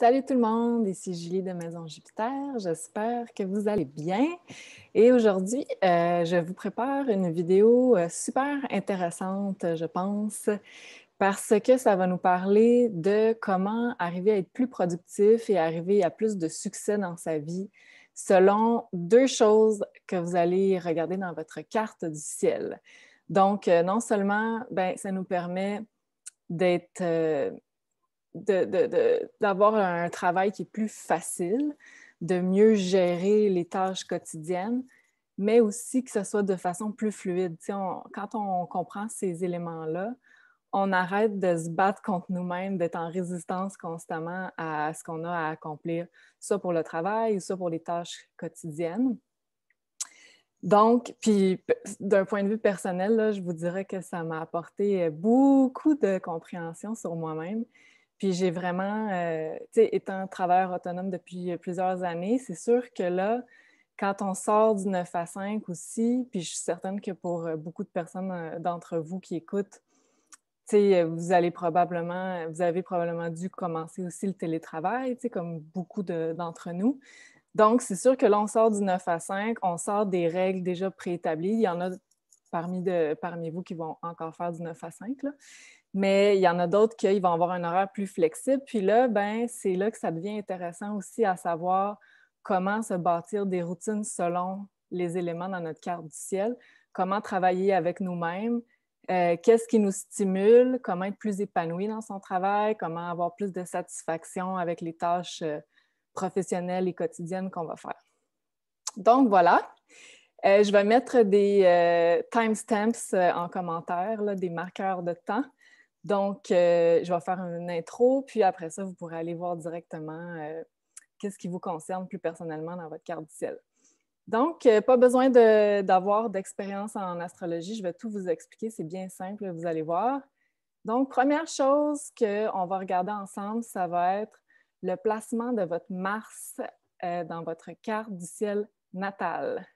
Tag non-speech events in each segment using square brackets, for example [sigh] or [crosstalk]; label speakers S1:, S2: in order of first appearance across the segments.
S1: Salut tout le monde, ici Julie de Maison Jupiter. J'espère que vous allez bien. Et aujourd'hui, euh, je vous prépare une vidéo euh, super intéressante, je pense, parce que ça va nous parler de comment arriver à être plus productif et arriver à plus de succès dans sa vie selon deux choses que vous allez regarder dans votre carte du ciel. Donc, euh, non seulement, ben, ça nous permet d'être d'avoir un travail qui est plus facile, de mieux gérer les tâches quotidiennes, mais aussi que ce soit de façon plus fluide. quand on comprend ces éléments-là, on arrête de se battre contre nous-mêmes, d'être en résistance constamment à ce qu'on a à accomplir, soit pour le travail, soit pour les tâches quotidiennes. Donc, puis d'un point de vue personnel, là, je vous dirais que ça m'a apporté beaucoup de compréhension sur moi-même puis j'ai vraiment, euh, tu sais, étant travailleur autonome depuis plusieurs années, c'est sûr que là, quand on sort du 9 à 5 aussi, puis je suis certaine que pour euh, beaucoup de personnes euh, d'entre vous qui écoutent, vous allez probablement, vous avez probablement dû commencer aussi le télétravail, comme beaucoup d'entre nous. Donc, c'est sûr que là, on sort du 9 à 5, on sort des règles déjà préétablies. Il y en a parmi, de, parmi vous qui vont encore faire du 9 à 5, là. Mais il y en a d'autres qui vont avoir un horaire plus flexible. Puis là, ben, c'est là que ça devient intéressant aussi à savoir comment se bâtir des routines selon les éléments dans notre carte du ciel, comment travailler avec nous-mêmes, euh, qu'est-ce qui nous stimule, comment être plus épanoui dans son travail, comment avoir plus de satisfaction avec les tâches euh, professionnelles et quotidiennes qu'on va faire. Donc voilà, euh, je vais mettre des timestamps en commentaire, des marqueurs de temps. Donc, euh, je vais faire une intro, puis après ça, vous pourrez aller voir directement euh, qu'est-ce qui vous concerne plus personnellement dans votre carte du ciel. Donc, euh, pas besoin d'avoir d'expérience en astrologie, je vais tout vous expliquer, c'est bien simple, vous allez voir. Donc, première chose qu'on va regarder ensemble, ça va être le placement de votre Mars dans votre carte du ciel natal.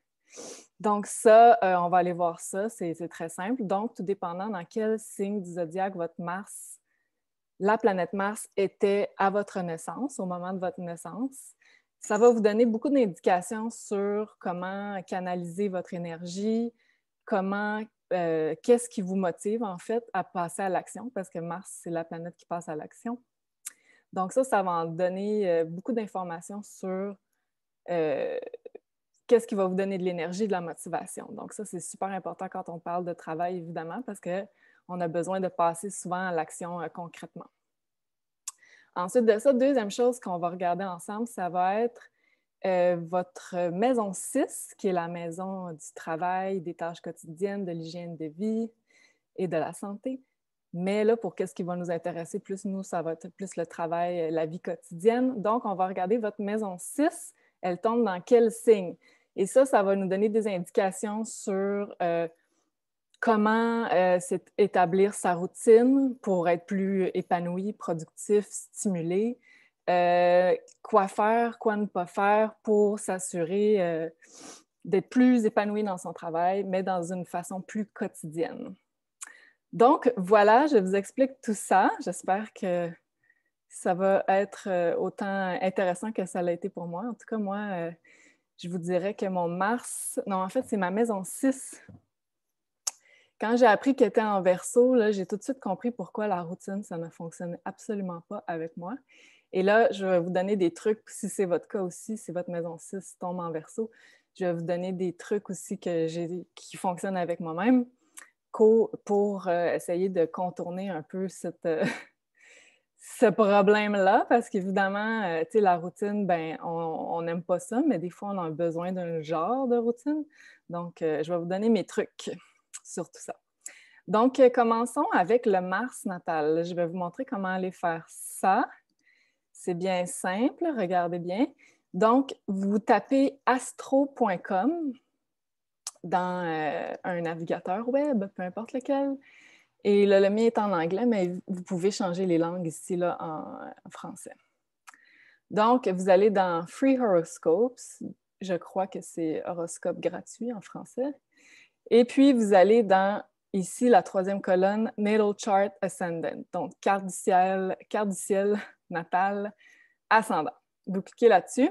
S1: Donc ça, euh, on va aller voir ça, c'est très simple. Donc, tout dépendant dans quel signe du zodiaque votre Mars, la planète Mars était à votre naissance, au moment de votre naissance, ça va vous donner beaucoup d'indications sur comment canaliser votre énergie, comment, euh, qu'est-ce qui vous motive en fait à passer à l'action, parce que Mars, c'est la planète qui passe à l'action. Donc ça, ça va en donner euh, beaucoup d'informations sur qu'est-ce qui va vous donner de l'énergie, de la motivation. Donc ça, c'est super important quand on parle de travail, évidemment, parce qu'on a besoin de passer souvent à l'action euh, concrètement. Ensuite de ça, deuxième chose qu'on va regarder ensemble, ça va être euh, votre maison 6, qui est la maison du travail, des tâches quotidiennes, de l'hygiène de vie et de la santé. Mais là, pour qu'est-ce qui va nous intéresser plus, nous, ça va être plus le travail, euh, la vie quotidienne. Donc, on va regarder votre maison 6, elle tombe dans quel signe? Et ça, ça va nous donner des indications sur euh, comment euh, établir sa routine pour être plus épanoui, productif, stimulé, euh, quoi faire, quoi ne pas faire pour s'assurer d'être plus épanoui dans son travail, mais dans une façon plus quotidienne. Donc, voilà, je vous explique tout ça. J'espère que ça va être autant intéressant que ça l'a été pour moi. En tout cas, moi, je vous dirais que mon Mars, non, en fait, c'est ma maison 6. Quand j'ai appris qu'elle était en verso, j'ai tout de suite compris pourquoi la routine, ça ne fonctionnait absolument pas avec moi. Et là, je vais vous donner des trucs, si c'est votre cas aussi, si votre maison 6 tombe en verso, je vais vous donner des trucs aussi que qui fonctionnent avec moi-même pour euh, essayer de contourner un peu cette, euh, ce problème-là parce qu'évidemment, euh, tu sais, la routine, ben, on n'aime pas ça, mais des fois, on a besoin d'un genre de routine. Donc, euh, je vais vous donner mes trucs [laughs] sur tout ça. Donc, euh, commençons avec le Mars natal. Je vais vous montrer comment aller faire ça. C'est bien simple, regardez bien. Donc, vous tapez astro.com dans un navigateur web, peu importe lequel. Et le, le mien est en anglais, mais vous pouvez changer les langues ici là, en, français. Donc, vous allez dans Free Horoscopes. Je crois que c'est horoscope gratuit en français. Et puis, vous allez dans ici la troisième colonne, Natal Chart Ascendant, donc carte du ciel, carte du ciel natal ascendant. Vous cliquez là-dessus.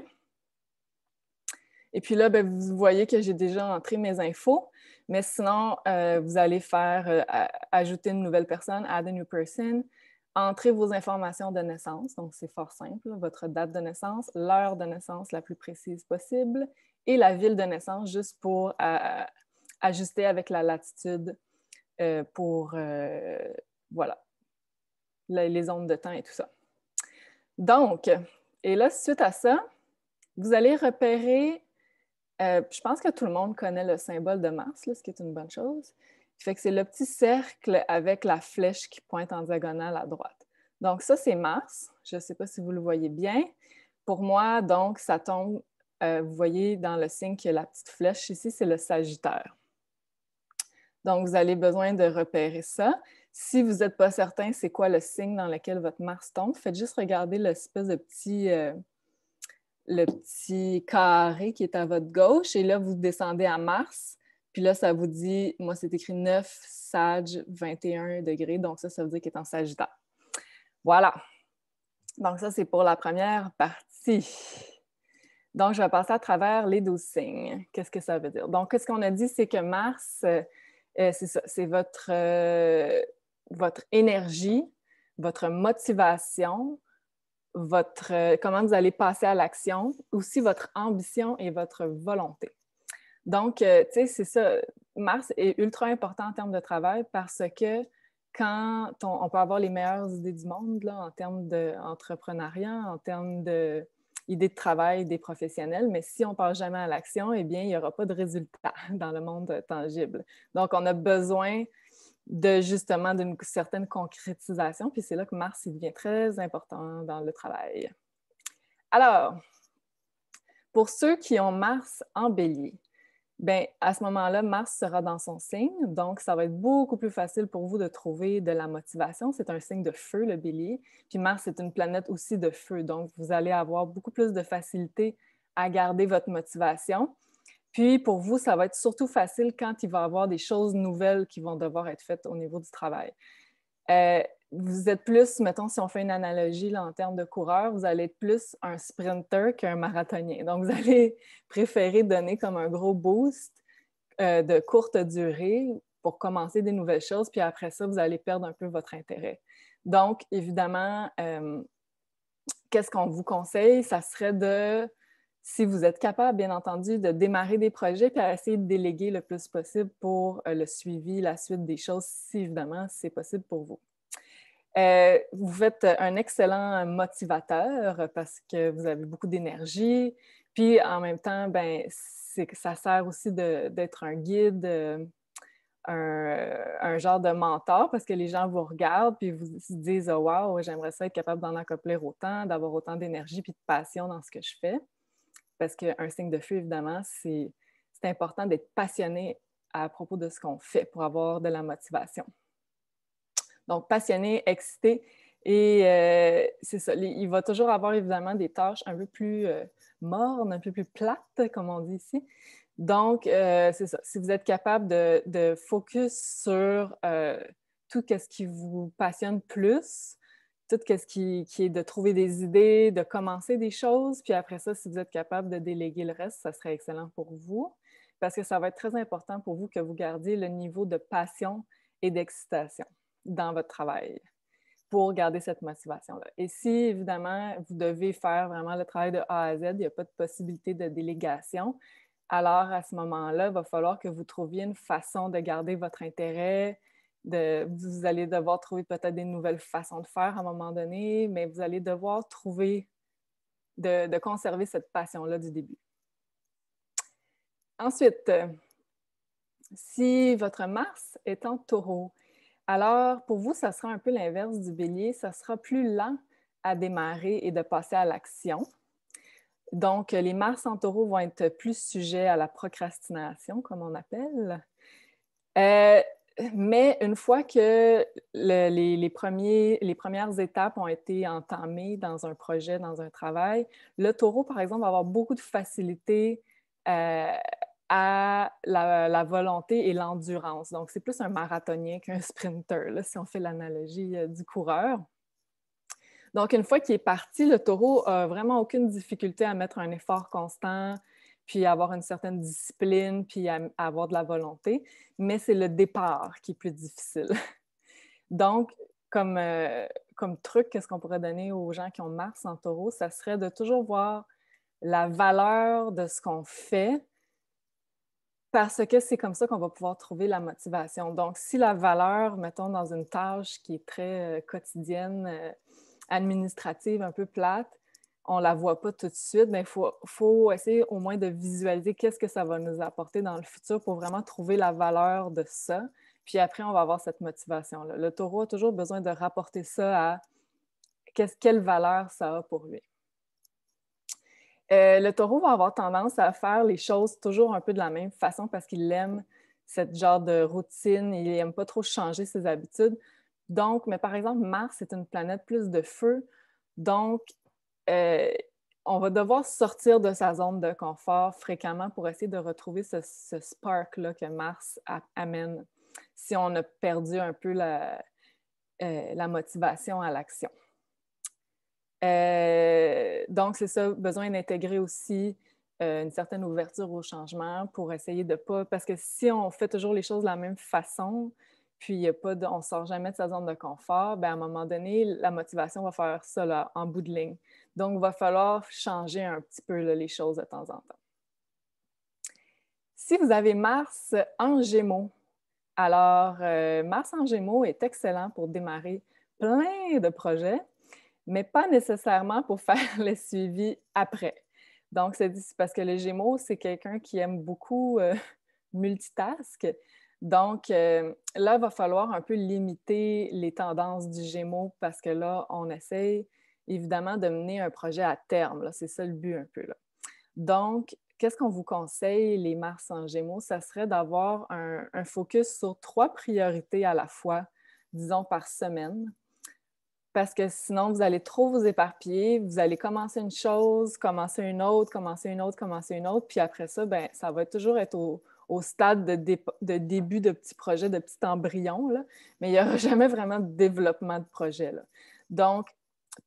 S1: Et puis là, ben, vous voyez que j'ai déjà entré mes infos. Mais sinon, euh, vous allez faire euh, ajouter une nouvelle personne, add a new person, entrer vos informations de naissance, donc c'est fort simple, votre date de naissance, l'heure de naissance la plus précise possible et la ville de naissance juste pour euh, ajuster avec la latitude pour voilà, les, les ondes de temps et tout ça. Donc, et là, suite à ça, vous allez repérer euh, je pense que tout le monde connaît le symbole de Mars, ce qui est une bonne chose. Fait que c'est le petit cercle avec la flèche qui pointe en diagonale à droite. Donc ça, c'est Mars. Je ne sais pas si vous le voyez bien. Pour moi, donc, ça tombe, euh, vous voyez dans le signe a la petite flèche ici, c'est le Sagittaire. Donc, vous avez besoin de repérer ça. Si vous n'êtes pas certain c'est quoi le signe dans lequel votre Mars tombe, faites juste regarder l'espèce de petit... Euh, le petit carré qui est à votre gauche. Et là, vous descendez à Mars. Puis là, ça vous dit, moi, c'est écrit 9 Sage 21 degrés. Donc, ça, ça veut dire qu'il est en Sagittaire. Voilà. Donc, ça, c'est pour la première partie. Donc, je vais passer à travers les 12 signes. Qu'est-ce que ça veut dire? Donc, ce qu'on a dit, c'est que Mars, euh, euh, c'est ça, c'est votre euh, énergie, votre motivation, votre, euh, comment vous allez passer à l'action, aussi votre ambition et votre volonté. Donc, euh, tu sais, c'est ça. Mars est ultra important en termes de travail parce que quand on, peut avoir les meilleures idées du monde en termes d'entrepreneuriat, en termes d'idées de travail des professionnels, mais si on ne passe jamais à l'action, eh bien, il n'y aura pas de résultat [laughs] dans le monde tangible. Donc, on a besoin de justement d'une certaine concrétisation. Puis c'est là que Mars il devient très important dans le travail. Alors, pour ceux qui ont Mars en bélier, bien, à ce moment-là, Mars sera dans son signe, donc ça va être beaucoup plus facile pour vous de trouver de la motivation. C'est un signe de feu, le bélier. Puis Mars est une planète aussi de feu, donc vous allez avoir beaucoup plus de facilité à garder votre motivation. Puis pour vous, ça va être surtout facile quand il va y avoir des choses nouvelles qui vont devoir être faites au niveau du travail. Euh, vous êtes plus, mettons, si on fait une analogie en termes de coureur, vous allez être plus un sprinter qu'un marathonien. Donc, vous [laughs] allez préférer donner comme un gros boost euh, de courte durée pour commencer des nouvelles choses, puis après ça, vous allez perdre un peu votre intérêt. Donc, évidemment, euh, qu'est-ce qu'on vous conseille? Ça serait de si vous êtes capable, bien entendu, de démarrer des projets puis à essayer de déléguer le plus possible pour euh, le suivi, la suite des choses, si évidemment c'est possible pour vous. Euh, vous faites un excellent motivateur parce que vous avez beaucoup d'énergie. Puis en même temps, ben, ça sert aussi d'être un guide, euh, un, genre de mentor parce que les gens vous regardent puis vous disent oh, Wow, j'aimerais ça être capable d'en accomplir autant, d'avoir autant d'énergie puis de passion dans ce que je fais parce qu'un signe de feu, évidemment, c'est important d'être passionné à propos de ce qu'on fait pour avoir de la motivation. Donc, passionné, excité. Et euh, c'est ça, il va toujours avoir évidemment des tâches un peu plus morne, euh, mornes, un peu plus plates, comme on dit ici. Donc, euh, c'est ça, si vous êtes capable de, de focus sur tout ce qui vous passionne plus, tout ce qui, est de trouver des idées, de commencer des choses. Puis après ça, si vous êtes capable de déléguer le reste, ça serait excellent pour vous parce que ça va être très important pour vous que vous gardiez le niveau de passion et d'excitation dans votre travail pour garder cette motivation-là. Et si, évidemment, vous devez faire vraiment le travail de A à Z, il n'y a pas de possibilité de délégation, alors à ce moment-là, il va falloir que vous trouviez une façon de garder votre intérêt, vous allez devoir trouver peut-être des nouvelles façons de faire à un moment donné, mais vous allez devoir trouver de, conserver cette passion-là du début. Ensuite, euh, si votre Mars est en taureau, alors pour vous, ça sera un peu l'inverse du bélier, ça sera plus lent à démarrer et de passer à l'action. Donc, les Mars en taureau vont être plus sujets à la procrastination, comme on appelle. Euh, mais une fois que les, premières étapes ont été entamées dans un projet, dans un travail, le taureau, par exemple, va avoir beaucoup de facilité euh, à la, volonté et l'endurance. Donc, c'est plus un marathonien qu'un sprinter, si on fait l'analogie euh, du coureur. Donc, une fois qu'il est parti, le taureau n'a vraiment aucune difficulté à mettre un effort constant, puis avoir une certaine discipline, puis avoir de la volonté, mais c'est le départ qui est plus difficile. [laughs] Donc, comme, euh, comme truc, qu'est-ce qu'on pourrait donner aux gens qui ont Mars en taureau, ça serait de toujours voir la valeur de ce qu'on fait, parce que c'est comme ça qu'on va pouvoir trouver la motivation. Donc, si la valeur, mettons, dans une tâche qui est très euh, quotidienne, euh, administrative, un peu plate, on ne la voit pas tout de suite, mais ben, il faut, essayer au moins de visualiser qu'est-ce que ça va nous apporter dans le futur pour vraiment trouver la valeur de ça. Puis après, on va avoir cette motivation-là. Le taureau a toujours besoin de rapporter ça à quelle valeur ça a pour lui. Euh, le taureau va avoir tendance à faire les choses toujours un peu de la même façon parce qu'il aime ce genre de routine, il n'aime pas trop changer ses habitudes. Donc, mais par exemple, Mars est une planète plus de feu. Donc, euh, on va devoir sortir de sa zone de confort fréquemment pour essayer de retrouver ce, spark-là que Mars amène si on a perdu un peu la, euh, motivation à l'action. Euh, donc, c'est ça, besoin d'intégrer aussi une certaine ouverture au changement pour essayer de pas. Parce que si on fait toujours les choses de la même façon, puis y a pas on ne sort jamais de sa zone de confort, ben, à un moment donné, la motivation va faire ça là, en bout de ligne. Donc, il va falloir changer un petit peu les choses de temps en temps. Si vous avez Mars en Gémeaux, alors euh, Mars en Gémeaux est excellent pour démarrer plein de projets, mais pas nécessairement pour [laughs] faire le suivi après. Donc, c'est parce que le Gémeaux, c'est quelqu'un qui aime beaucoup euh, [laughs] multitask. Donc, euh, là, il va falloir un peu limiter les tendances du Gémeaux parce que là, on essaye évidemment, de mener un projet à terme. C'est ça le but un peu. Là. Donc, qu'est-ce qu'on vous conseille, les Mars en Gémeaux? Ça serait d'avoir un, focus sur trois priorités à la fois, disons par semaine, parce que sinon, vous allez trop vous éparpiller. Vous allez commencer une chose, commencer une autre, commencer une autre, commencer une autre, puis après ça, ben, ça va toujours être au, stade de, de, début de petits projets, de petits embryon, mais il n'y aura [laughs] jamais vraiment de développement de projet. Là. Donc,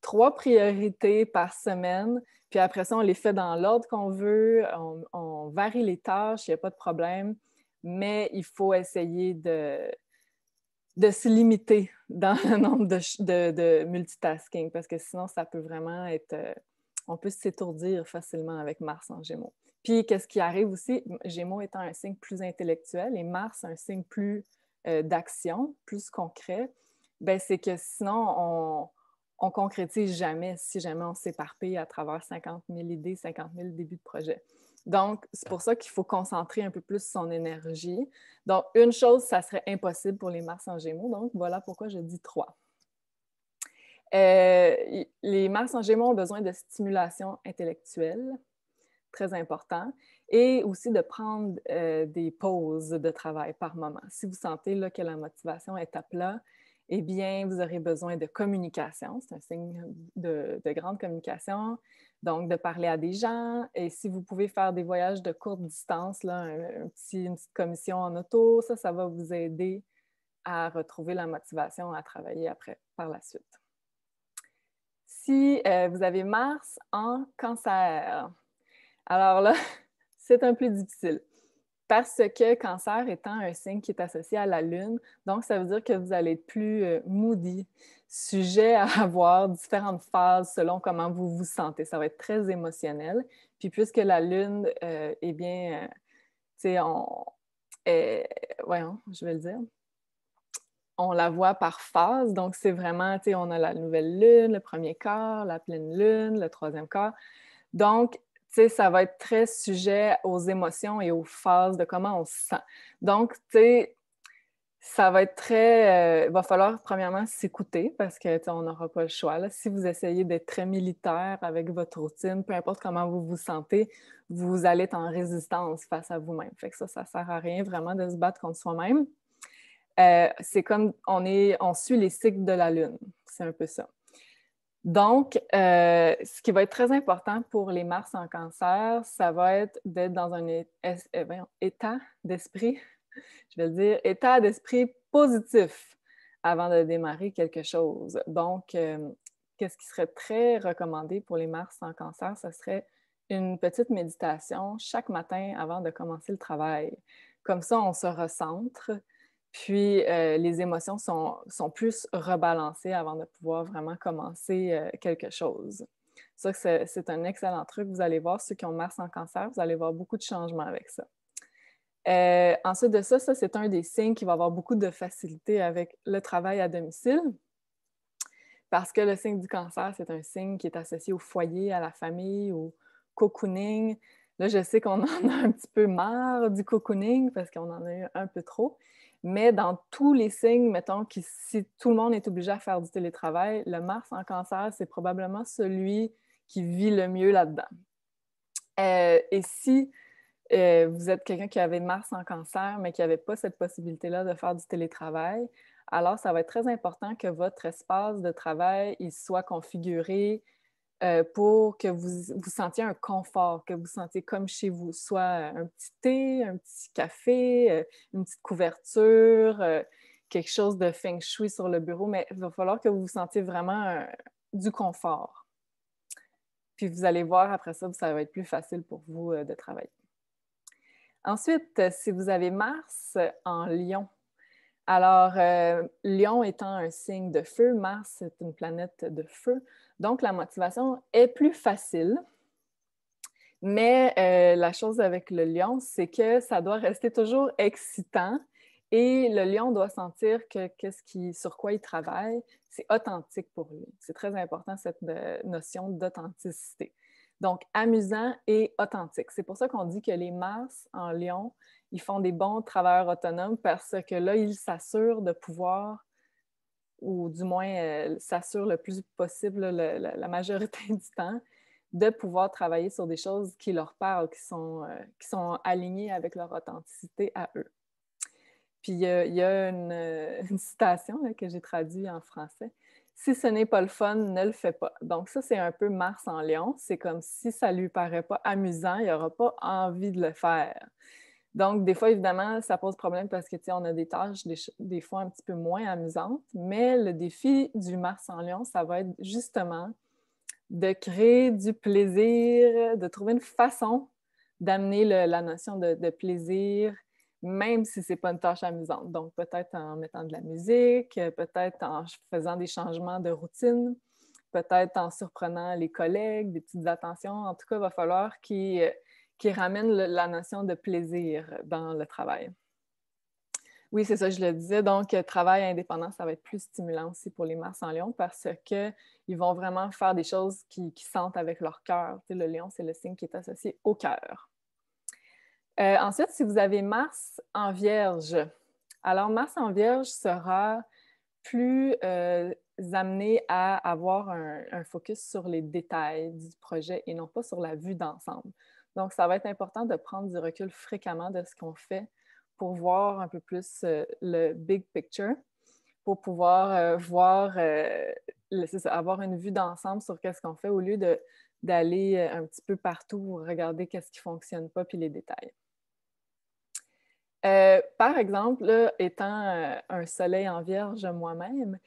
S1: trois priorités par semaine. Puis après ça, on les fait dans l'ordre qu'on veut, on, varie les tâches, il n'y a pas de problème, mais il faut essayer de, de se limiter dans le nombre de, multitasking parce que sinon, ça peut vraiment être. Euh, on peut s'étourdir facilement avec Mars en Gémeaux. Puis, qu'est-ce qui arrive aussi? Gémeaux étant un signe plus intellectuel et Mars un signe plus euh, d'action, plus concret, ben, c'est que sinon, on on concrétise jamais si jamais on s'éparpille à travers 50 000 idées, 50 000 débuts de projet. Donc, c'est pour ça qu'il faut concentrer un peu plus son énergie. Donc, une chose, ça serait impossible pour les Mars en Gémeaux. Donc, voilà pourquoi je dis trois. Euh, les Mars en Gémeaux ont besoin de stimulation intellectuelle, très important, et aussi de prendre euh, des pauses de travail par moment. Si vous sentez là, que la motivation est à plat, eh bien, vous aurez besoin de communication. C'est un signe de, grande communication. Donc, de parler à des gens. Et si vous pouvez faire des voyages de courte distance, là, une petite commission en auto, ça, ça va vous aider à retrouver la motivation à travailler après, par la suite. Si euh, vous avez Mars en cancer, alors là, [laughs] c'est un peu difficile parce que cancer étant un signe qui est associé à la lune, donc ça veut dire que vous allez être plus euh, moody, sujet à [laughs] avoir différentes phases selon comment vous vous sentez. Ça va être très émotionnel. Puis puisque la lune, eh bien, euh, tu sais, on... Euh, voyons, je vais le dire. On la voit par phase, donc c'est vraiment, tu sais, on a la nouvelle lune, le premier corps, la pleine lune, le troisième corps. Donc, tu sais, ça va être très sujet aux émotions et aux phases de comment on se sent. Donc, tu sais, ça va être très. il euh, va falloir, premièrement, s'écouter parce on n'aura pas le choix. Si vous essayez d'être très militaire avec votre routine, peu importe comment vous vous sentez, vous allez être en résistance face à vous-même. Fait que ça, ça ne sert à rien vraiment de se battre contre soi-même. Euh, c'est comme on, est, on suit les cycles de la Lune. C'est un peu ça. Donc, euh, ce qui va être très important pour les Mars en cancer, ça va être d'être dans un euh, état d'esprit, [laughs] je vais le dire, état d'esprit positif avant de démarrer quelque chose. Donc, euh, qu'est-ce qui serait très recommandé pour les Mars en cancer? Ce serait une petite méditation chaque matin avant de commencer le travail. Comme ça, on se recentre puis euh, les émotions sont, plus rebalancées avant de pouvoir vraiment commencer euh, quelque chose. Ça, c'est un excellent truc. Vous allez voir, ceux qui ont Mars en cancer, vous allez voir beaucoup de changements avec ça. Euh, ensuite de ça, ça, c'est un des signes qui va avoir beaucoup de facilité avec le travail à domicile, parce que le signe du cancer, c'est un signe qui est associé au foyer, à la famille, au cocooning. Là, je sais qu'on [laughs] en a un petit peu marre du cocooning parce qu'on en a eu un peu trop. Mais dans tous les signes, mettons, que si tout le monde est obligé à faire du télétravail, le Mars en cancer, c'est probablement celui qui vit le mieux là-dedans. Euh, et si euh, vous êtes quelqu'un qui avait Mars en cancer, mais qui n'avait pas cette possibilité-là de faire du télétravail, alors ça va être très important que votre espace de travail il soit configuré, euh, pour que vous, vous sentiez un confort, que vous sentiez comme chez vous, soit euh, un petit thé, un petit café, euh, une petite couverture, quelque chose de feng shui sur le bureau, mais il va falloir que vous vous sentiez vraiment du confort. Puis vous allez voir après ça, ça va être plus facile pour vous de travailler. Ensuite, si vous avez Mars en Lion, alors Lion étant un signe de feu, Mars est une planète de feu. Donc, la motivation est plus facile. Mais euh, la chose avec le lion, c'est que ça doit rester toujours excitant et le lion doit sentir que qu'est-ce qui, sur quoi il travaille, c'est authentique pour lui. C'est très important cette euh, notion d'authenticité. Donc, amusant et authentique. C'est pour ça qu'on dit que les masses en lion, ils font des bons travailleurs autonomes parce que là, ils s'assurent de pouvoir ou du moins euh, s'assure le plus possible la, majorité [laughs] du temps de pouvoir travailler sur des choses qui leur parlent, qui sont, euh, qui sont alignées avec leur authenticité à eux. Puis il y a euh, [laughs] une, citation que j'ai traduite en français. Si ce n'est pas le fun, ne le fais pas. Donc ça, c'est un peu Mars en lion. C'est comme si ça lui paraît pas amusant, il n'aura pas envie de le faire. Donc, des fois, évidemment, ça pose problème parce que, tu on a des tâches des, fois un petit peu moins amusantes, mais le défi du Mars en Lyon, ça va être justement de créer du plaisir, de trouver une façon d'amener la notion de, plaisir, même si c'est pas une tâche amusante. Donc, peut-être en mettant de la musique, peut-être en faisant des changements de routine, peut-être en surprenant les collègues, des petites attentions. En tout cas, il va falloir qu'ils qui ramène la notion de plaisir dans le travail. Oui, c'est ça, je le disais. Donc, euh, travail indépendant, ça va être plus stimulant aussi pour les mars en lion parce qu'ils vont vraiment faire des choses qui, sentent avec leur cœur. Tu le lion, c'est le signe qui est associé au cœur. Euh, ensuite, si vous avez Mars en Vierge, alors Mars en Vierge sera plus euh, amené à avoir un, focus sur les détails du projet et non pas sur la vue d'ensemble. Donc, ça va être important de prendre du recul fréquemment de ce qu'on fait pour voir un peu plus euh, le big picture, pour pouvoir euh, voir, euh, avoir une vue d'ensemble sur qu'est-ce qu'on fait au lieu d'aller un petit peu partout regarder qu'est-ce qui ne fonctionne pas puis les détails. par exemple, étant un soleil en vierge moi-même,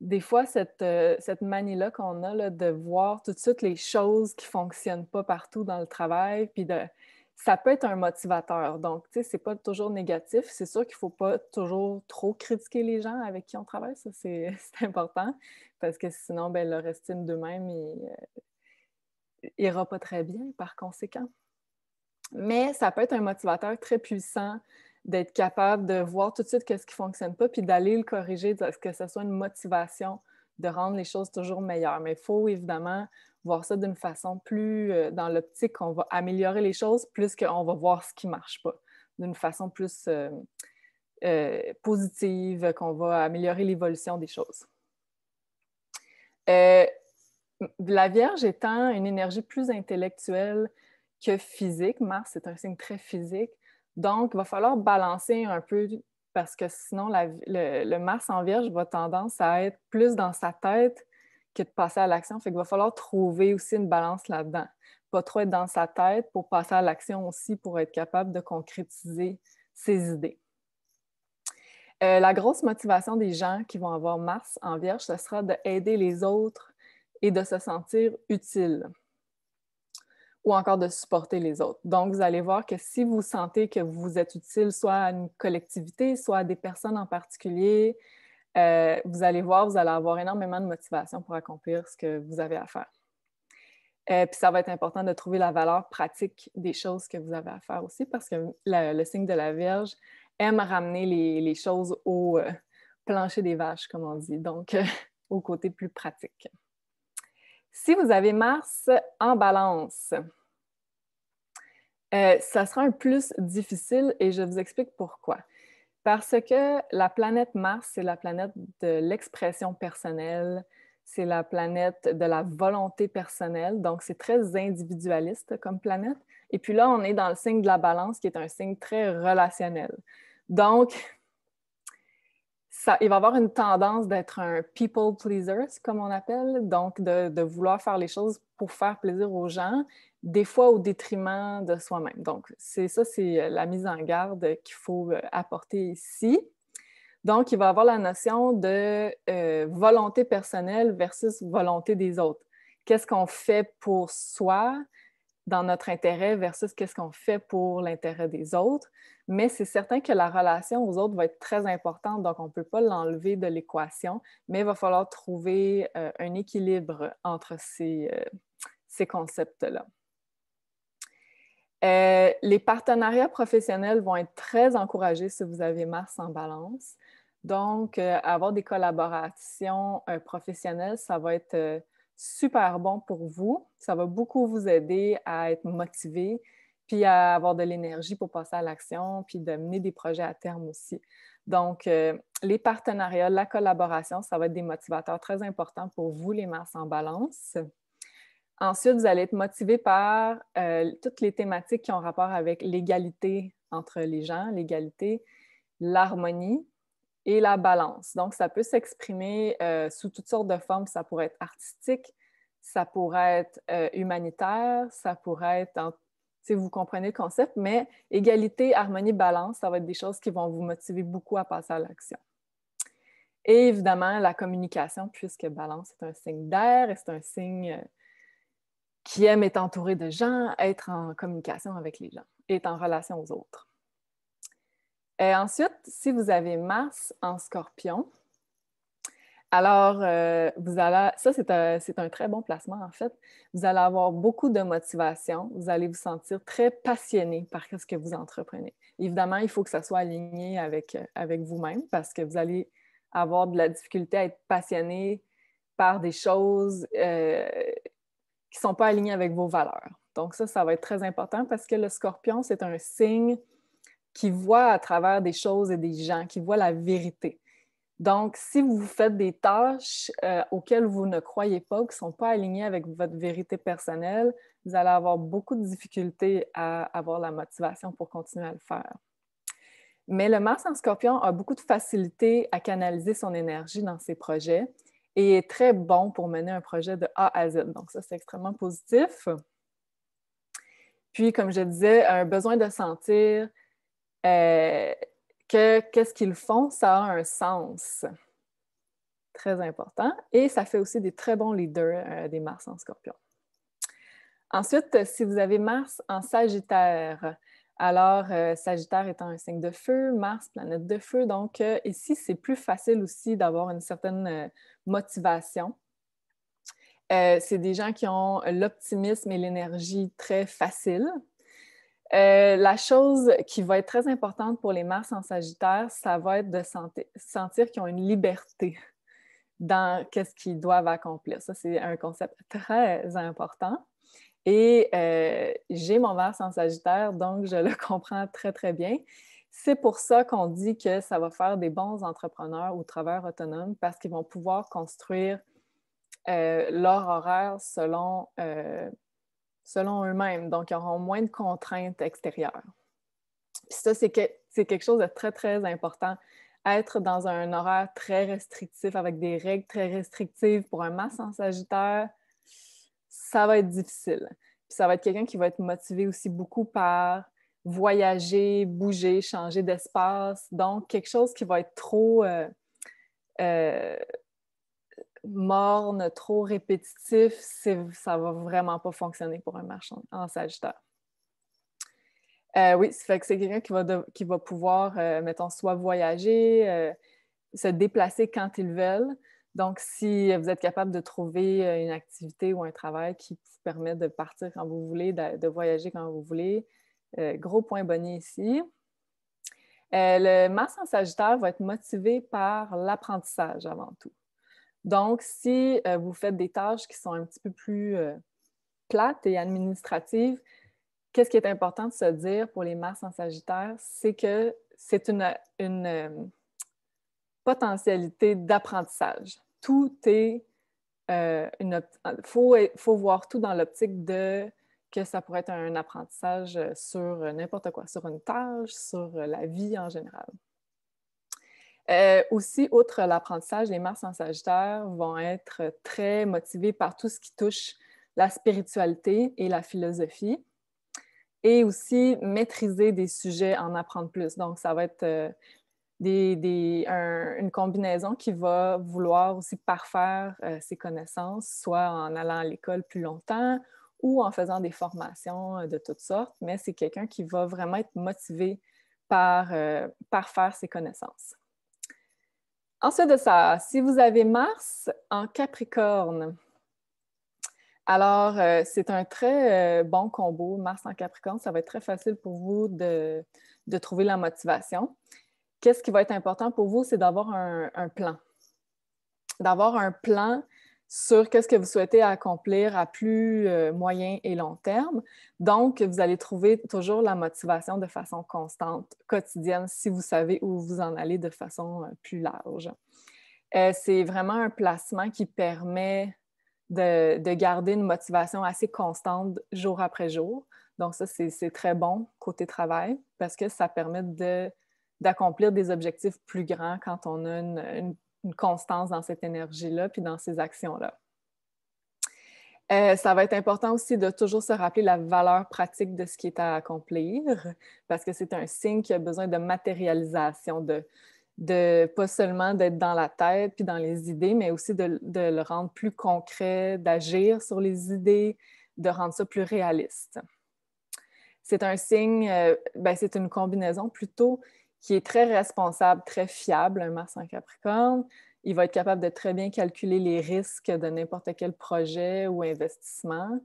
S1: des fois, euh, cette, manie-là qu'on a de voir tout de suite les choses qui ne fonctionnent pas partout dans le travail, puis de, ça peut être un motivateur. Donc, tu sais, c'est pas toujours négatif. C'est sûr qu'il ne faut pas toujours trop critiquer les gens avec qui on travaille. Ça, c'est [laughs] important, parce que sinon, ben, leur estime d'eux-mêmes euh, ira pas très bien par conséquent. Mais ça peut être un motivateur très puissant d'être capable de voir tout de suite qu'est-ce qui fonctionne pas, puis d'aller le corriger, que ce soit une motivation de rendre les choses toujours meilleures. Mais il faut évidemment voir ça d'une façon plus euh, dans l'optique qu'on va améliorer les choses plus qu'on va voir ce qui ne marche pas, d'une façon plus euh, euh, positive, qu'on va améliorer l'évolution des choses. la Vierge étant une énergie plus intellectuelle que physique, Mars est un signe très physique, donc, il va falloir balancer un peu parce que sinon, le, Mars en Vierge va tendance à être plus dans sa tête que de passer à l'action. Fait qu'il va falloir trouver aussi une balance là-dedans. Pas trop être dans sa tête pour passer à l'action aussi pour être capable de concrétiser ses idées. Euh, la grosse motivation des gens qui vont avoir Mars en Vierge, ce sera d'aider les autres et de se sentir utile ou encore de supporter les autres. Donc, vous allez voir que si vous sentez que vous êtes utile soit à une collectivité, soit à des personnes en particulier, euh, vous allez voir, vous allez avoir énormément de motivation pour accomplir ce que vous avez à faire. Euh, puis ça va être important de trouver la valeur pratique des choses que vous avez à faire aussi, parce que le signe de la Vierge aime ramener les, choses au euh, plancher des vaches, comme on dit, donc [laughs] au côté plus pratique. Si vous avez Mars en balance, euh, ça sera un plus difficile et je vous explique pourquoi. Parce que la planète Mars, c'est la planète de l'expression personnelle, c'est la planète de la volonté personnelle, donc c'est très individualiste comme planète. Et puis là, on est dans le signe de la balance, qui est un signe très relationnel. Donc, il va avoir une tendance d'être un people pleaser, comme on appelle, donc de, vouloir faire les choses pour faire plaisir aux gens, des fois au détriment de soi-même. Donc, c'est ça, c'est euh, la mise en garde qu'il faut euh, apporter ici. Donc, il va avoir la notion de euh, volonté personnelle versus volonté des autres. Qu'est-ce qu'on fait pour soi? dans notre intérêt versus qu'est-ce qu'on fait pour l'intérêt des autres. Mais c'est certain que la relation aux autres va être très importante, donc on ne peut pas l'enlever de l'équation, mais il va falloir trouver euh, un équilibre entre ces, euh, ces concepts-là. Euh, les partenariats professionnels vont être très encouragés si vous avez Mars en balance. Donc, avoir des collaborations professionnelles, ça va être super bon pour vous. Ça va beaucoup vous aider à être motivé, puis à avoir de l'énergie pour passer à l'action, puis de mener des projets à terme aussi. Donc, euh, les partenariats, la collaboration, ça va être des motivateurs très importants pour vous, les masses en balance. Ensuite, vous allez être motivé par euh, toutes les thématiques qui ont rapport avec l'égalité entre les gens, l'égalité, l'harmonie, et la balance. Donc, ça peut s'exprimer euh, sous toutes sortes de formes. Ça pourrait être artistique, ça pourrait être euh, humanitaire, ça pourrait être, si vous comprenez le concept, mais égalité, harmonie, balance, ça va être des choses qui vont vous motiver beaucoup à passer à l'action. Et évidemment, la communication, puisque balance est un signe d'air c'est un signe euh, qui aime être entouré de gens, être en communication avec les gens, être en relation aux autres. Euh, ensuite, si vous avez Mars en scorpion, alors, euh, vous allez, ça, c'est un, très bon placement, en fait. Vous allez avoir beaucoup de motivation. Vous allez vous sentir très passionné par ce que vous entreprenez. Évidemment, il faut que ça soit aligné avec, euh, avec vous-même parce que vous allez avoir de la difficulté à être passionné par des choses qui ne sont pas alignées avec vos valeurs. Donc, ça, ça va être très important parce que le scorpion, c'est un signe qui voit à travers des choses et des gens, qui voit la vérité. Donc, si vous faites des tâches euh, auxquelles vous ne croyez pas, qui ne sont pas alignées avec votre vérité personnelle, vous allez avoir beaucoup de difficultés à avoir la motivation pour continuer à le faire. Mais le Mars en scorpion a beaucoup de facilité à canaliser son énergie dans ses projets et est très bon pour mener un projet de A à Z. Donc, ça, c'est extrêmement positif. Puis, comme je disais, un besoin de sentir, euh, que qu'est-ce qu'ils font, ça a un sens. Très important. Et ça fait aussi des très bons leaders euh, des Mars en scorpion. Ensuite, si vous avez Mars en Sagittaire, alors euh, Sagittaire étant un signe de feu, Mars, planète de feu, donc ici, c'est plus facile aussi d'avoir une certaine motivation. c'est des gens qui ont l'optimisme et l'énergie très facile, euh, la chose qui va être très importante pour les Mars en Sagittaire, ça va être de sentir, qu'ils ont une liberté dans ce qu'ils doivent accomplir. Ça, c'est un concept très important. Et euh, j'ai mon Mars en Sagittaire, donc je le [laughs] comprends très, très bien. C'est pour ça qu'on dit que ça va faire des bons entrepreneurs ou travailleurs autonomes parce qu'ils vont pouvoir construire euh, leur horaire selon selon eux-mêmes. Donc, ils auront moins de contraintes extérieures. Puis ça, c'est, quelque chose de très, très important. Être dans un horaire très restrictif, avec des règles très restrictives pour un masse en sagittaire, ça va être difficile. Puis ça va être quelqu'un qui va être motivé aussi beaucoup par voyager, bouger, changer d'espace. Donc, quelque chose qui va être trop... Euh, euh, morne, trop répétitif, ça va vraiment pas fonctionner pour un marchand en Sagittaire. Euh, oui, que c'est quelqu'un qui va, pouvoir, euh, mettons, soit voyager, euh, se déplacer quand ils veulent. Donc, si vous êtes capable de trouver une activité ou un travail qui vous permet de partir quand vous voulez, de, voyager quand vous voulez, gros point bonnet ici. le marchand en Sagittaire va être motivé par l'apprentissage avant tout. Donc, si euh, vous faites des tâches qui sont un petit peu plus euh, plates et administratives, qu'est-ce qui est important de se dire pour les Mars en Sagittaire? C'est que c'est une, euh, potentialité d'apprentissage. Tout est une faut voir tout dans l'optique de que ça pourrait être un apprentissage sur n'importe quoi, sur une tâche, sur la vie en général. Euh, aussi, outre l'apprentissage, les Mars en Sagittaire vont être très motivés par tout ce qui touche la spiritualité et la philosophie, et aussi maîtriser des sujets, en apprendre plus. Donc, ça va être euh, une combinaison qui va vouloir aussi parfaire euh, ses connaissances, soit en allant à l'école plus longtemps ou en faisant des formations de toutes sortes, mais c'est quelqu'un qui va vraiment être motivé par, parfaire ses connaissances. Ensuite de ça, si vous avez Mars en Capricorne, alors euh, c'est un très euh, bon combo, Mars en Capricorne, ça va être très facile pour vous de, trouver la motivation. Qu'est-ce qui va être important pour vous, c'est d'avoir un, plan. D'avoir un plan sur qu'est-ce que vous souhaitez accomplir à plus euh, moyen et long terme. Donc, vous allez trouver toujours la motivation de façon constante, quotidienne, si vous savez où vous en allez de façon euh, plus large. Euh, c'est vraiment un placement qui permet de, garder une motivation assez constante jour après jour. Donc, ça, c'est très bon côté travail parce que ça permet d'accomplir des objectifs plus grands quand on a une une constance dans cette énergie-là, puis dans ces actions-là. Euh, ça va être important aussi de toujours se rappeler la valeur pratique de ce qui est à accomplir, parce que c'est un signe qui a besoin de matérialisation, de, de pas seulement d'être dans la tête puis dans les idées, mais aussi de, le rendre plus concret, d'agir sur les idées, de rendre ça plus réaliste. C'est un signe, euh, ben, c'est une combinaison plutôt qui est très responsable, très fiable, un Mars en Capricorne. Il va être capable de très bien calculer les risques de n'importe quel projet ou investissement.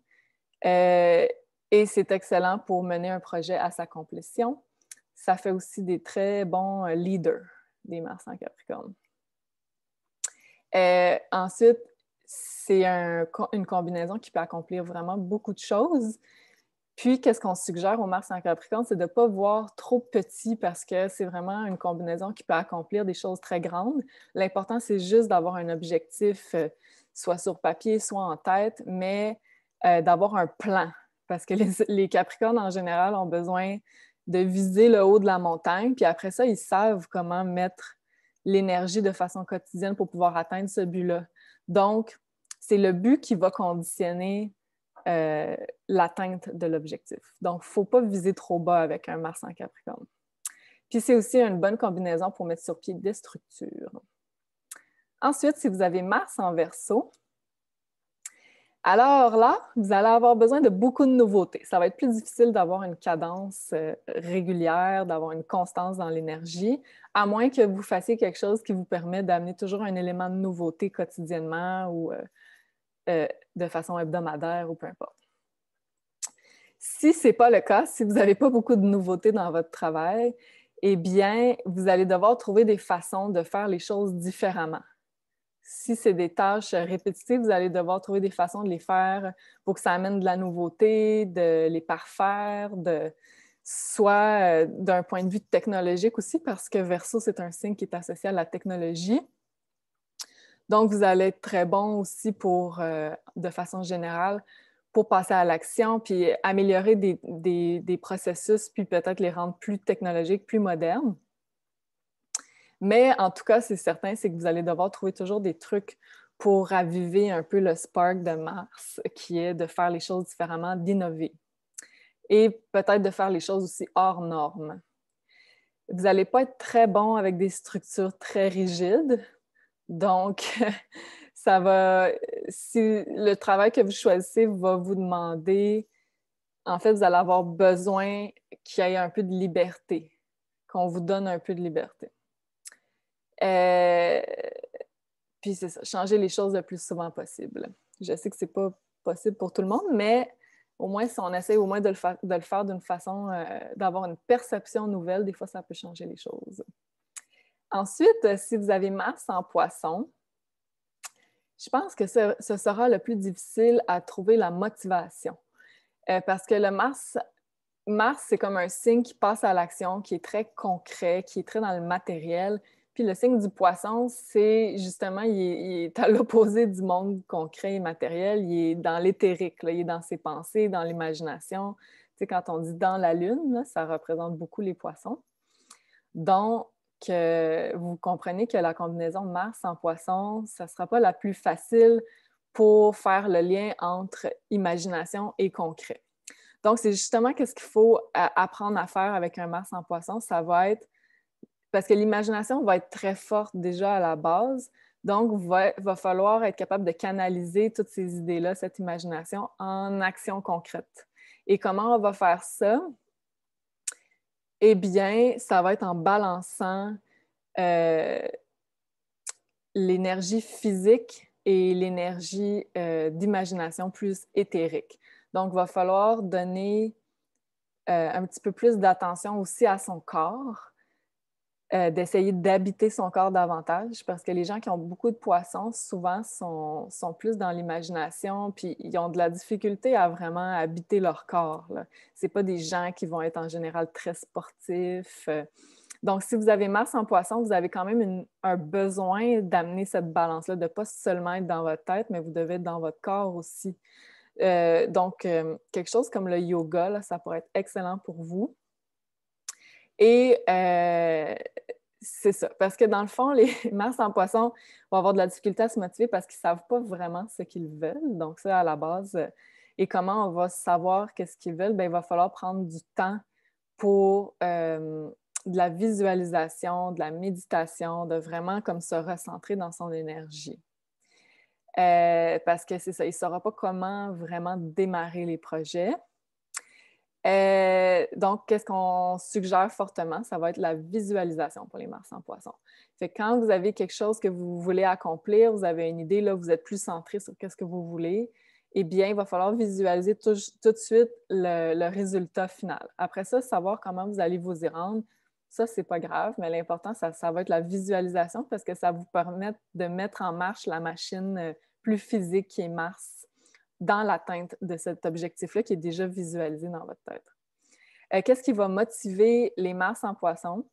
S1: Euh, et c'est excellent pour mener un projet à sa complétion. Ça fait aussi des très bons euh, leaders des Mars en Capricorne. Euh, ensuite, c'est une combinaison qui peut accomplir vraiment beaucoup de choses. Puis, qu'est-ce qu'on suggère aux Mars en Capricorne, c'est de ne pas voir trop petit parce que c'est vraiment une combinaison qui peut accomplir des choses très grandes. L'important, c'est juste d'avoir un objectif, euh, soit sur papier, soit en tête, mais euh, d'avoir un plan. Parce que les, les, Capricornes, en général, ont besoin de viser le haut de la montagne. Puis après ça, ils savent comment mettre l'énergie de façon quotidienne pour pouvoir atteindre ce but-là. Donc, c'est le but qui va conditionner euh, l'atteinte de l'objectif. Donc, il ne faut pas viser trop bas avec un Mars en Capricorne. Puis, c'est aussi une bonne combinaison pour mettre sur pied des structures. Ensuite, si vous avez Mars en Verseau, alors là, vous allez avoir besoin de beaucoup de nouveautés. Ça va être plus difficile d'avoir une cadence euh, régulière, d'avoir une constance dans l'énergie, à moins que vous fassiez quelque chose qui vous permet d'amener toujours un élément de nouveauté quotidiennement ou euh, euh, de façon hebdomadaire ou peu importe. Si ce n'est pas le cas, si vous n'avez pas beaucoup de nouveautés dans votre travail, eh bien, vous allez devoir trouver des façons de faire les choses différemment. Si c'est des tâches répétitives, vous allez devoir trouver des façons de les faire pour que ça amène de la nouveauté, de les parfaire, de, soit euh, d'un point de vue technologique aussi, parce que Verso, c'est un signe qui est associé à la technologie. Donc, vous allez être très bon aussi pour, euh, de façon générale, pour passer à l'action, puis améliorer des processus, puis peut-être les rendre plus technologiques, plus modernes. Mais en tout cas, c'est certain, c'est que vous allez devoir trouver toujours des trucs pour raviver un peu le spark de Mars, qui est de faire les choses différemment, d'innover. Et peut-être de faire les choses aussi hors normes. Vous n'allez pas être très bon avec des structures très rigides, donc, [laughs] ça va, si le travail que vous choisissez va vous demander, en fait, vous allez avoir besoin qu'il y ait un peu de liberté, qu'on vous donne un peu de liberté. Euh, puis c'est ça, changer les choses le plus souvent possible. Je sais que c'est pas possible pour tout le monde, mais au moins, si on essaie au moins de le, faire d'une façon, euh, d'avoir une perception nouvelle, des fois, ça peut changer les choses. Ensuite, euh, si vous avez Mars en poisson, je pense que ce, sera le plus difficile à trouver la motivation. Euh, parce que le Mars, Mars, c'est comme un signe qui passe à l'action, qui est très concret, qui est très dans le matériel. Puis le signe du poisson, c'est justement, il est, à l'opposé du monde concret et matériel. Il est dans l'éthérique, il est dans ses pensées, dans l'imagination. Tu sais, quand on dit dans la lune, ça représente beaucoup les poissons. Donc, que vous comprenez que la combinaison Mars en poisson, ça ne sera pas la plus facile pour faire le lien entre imagination et concret. Donc, c'est justement qu'est-ce qu'il faut apprendre à faire avec un Mars en poisson. Ça va être, parce que l'imagination va être très forte déjà à la base, donc, il va, va, falloir être capable de canaliser toutes ces idées-là, cette imagination, en action concrète. Et comment on va faire ça? eh bien, ça va être en balançant euh, l'énergie physique et l'énergie euh, d'imagination plus éthérique. Donc, il va falloir donner euh, un petit peu plus d'attention aussi à son corps euh, d'essayer d'habiter son corps davantage parce que les gens qui ont beaucoup de poissons, souvent, sont, plus dans l'imagination, puis ils ont de la difficulté à vraiment habiter leur corps. Ce pas des gens qui vont être en général très sportifs. Euh. Donc, si vous avez masse en poisson, vous avez quand même un besoin d'amener cette balance-là, de ne pas seulement être dans votre tête, mais vous devez être dans votre corps aussi. Euh, donc, quelque chose comme le yoga, ça pourrait être excellent pour vous. Et euh, c'est ça. Parce que dans le fond, les [laughs] mars en poisson vont avoir de la difficulté à se motiver parce qu'ils ne savent pas vraiment ce qu'ils veulent. Donc, ça, à la base, euh, et comment on va savoir qu'est-ce qu'ils veulent, ben, il va falloir prendre du temps pour euh, de la visualisation, de la méditation, de vraiment comme se recentrer dans son énergie. parce que c'est ça, il ne saura pas comment vraiment démarrer les projets. Euh, donc, qu'est-ce qu'on suggère fortement? Ça va être la visualisation pour les Mars en poisson. quand vous avez quelque chose que vous voulez accomplir, vous avez une idée, là, vous êtes plus centré sur qu'est-ce que vous voulez, eh bien, il va falloir visualiser tout, de suite le, résultat final. Après ça, savoir comment vous allez vous y rendre, ça, c'est pas grave, mais l'important, ça, ça, va être la visualisation parce que ça vous permet de mettre en marche la machine euh, plus physique qui est Mars dans l'atteinte de cet objectif-là qui est déjà visualisé dans votre tête. Euh, qu'est-ce qui va motiver les masses en poisson?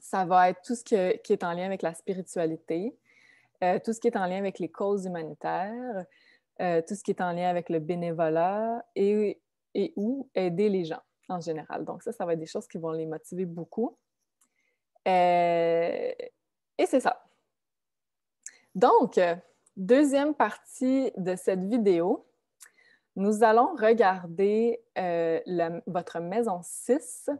S1: Ça va être tout ce qui est en lien avec la spiritualité, euh, tout ce qui est en lien avec les causes humanitaires, euh, tout ce qui est en lien avec le bénévolat et, et ou aider les gens en général. Donc ça, ça va être des choses qui vont les motiver beaucoup. et c'est ça. Donc, Deuxième partie de cette vidéo, nous allons regarder euh, votre maison 6.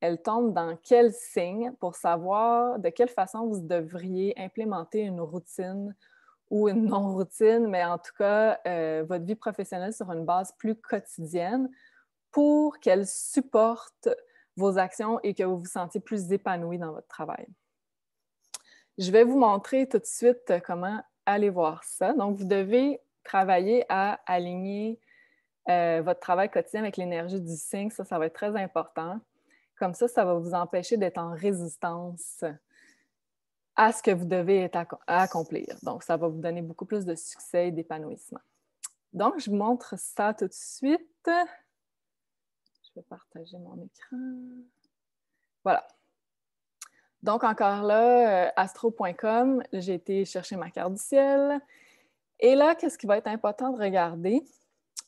S1: Elle tombe dans quel signe pour savoir de quelle façon vous devriez implémenter une routine ou une non-routine, mais en tout cas, euh, votre vie professionnelle sur une base plus quotidienne pour qu'elle supporte vos actions et que vous vous sentiez plus épanoui dans votre travail. Je vais vous montrer tout de suite euh, comment allez voir ça. Donc, vous devez travailler à aligner euh, votre travail quotidien avec l'énergie du signe. Ça, ça va être très important. Comme ça, ça va vous empêcher d'être en résistance à ce que vous devez accomplir. Donc, ça va vous donner beaucoup plus de succès et d'épanouissement. Donc, je vous montre ça tout de suite. Je vais partager mon écran. Voilà. Donc, encore là, euh, astro.com, j'ai été chercher ma carte du ciel. Et là, qu'est-ce qui va être important de regarder?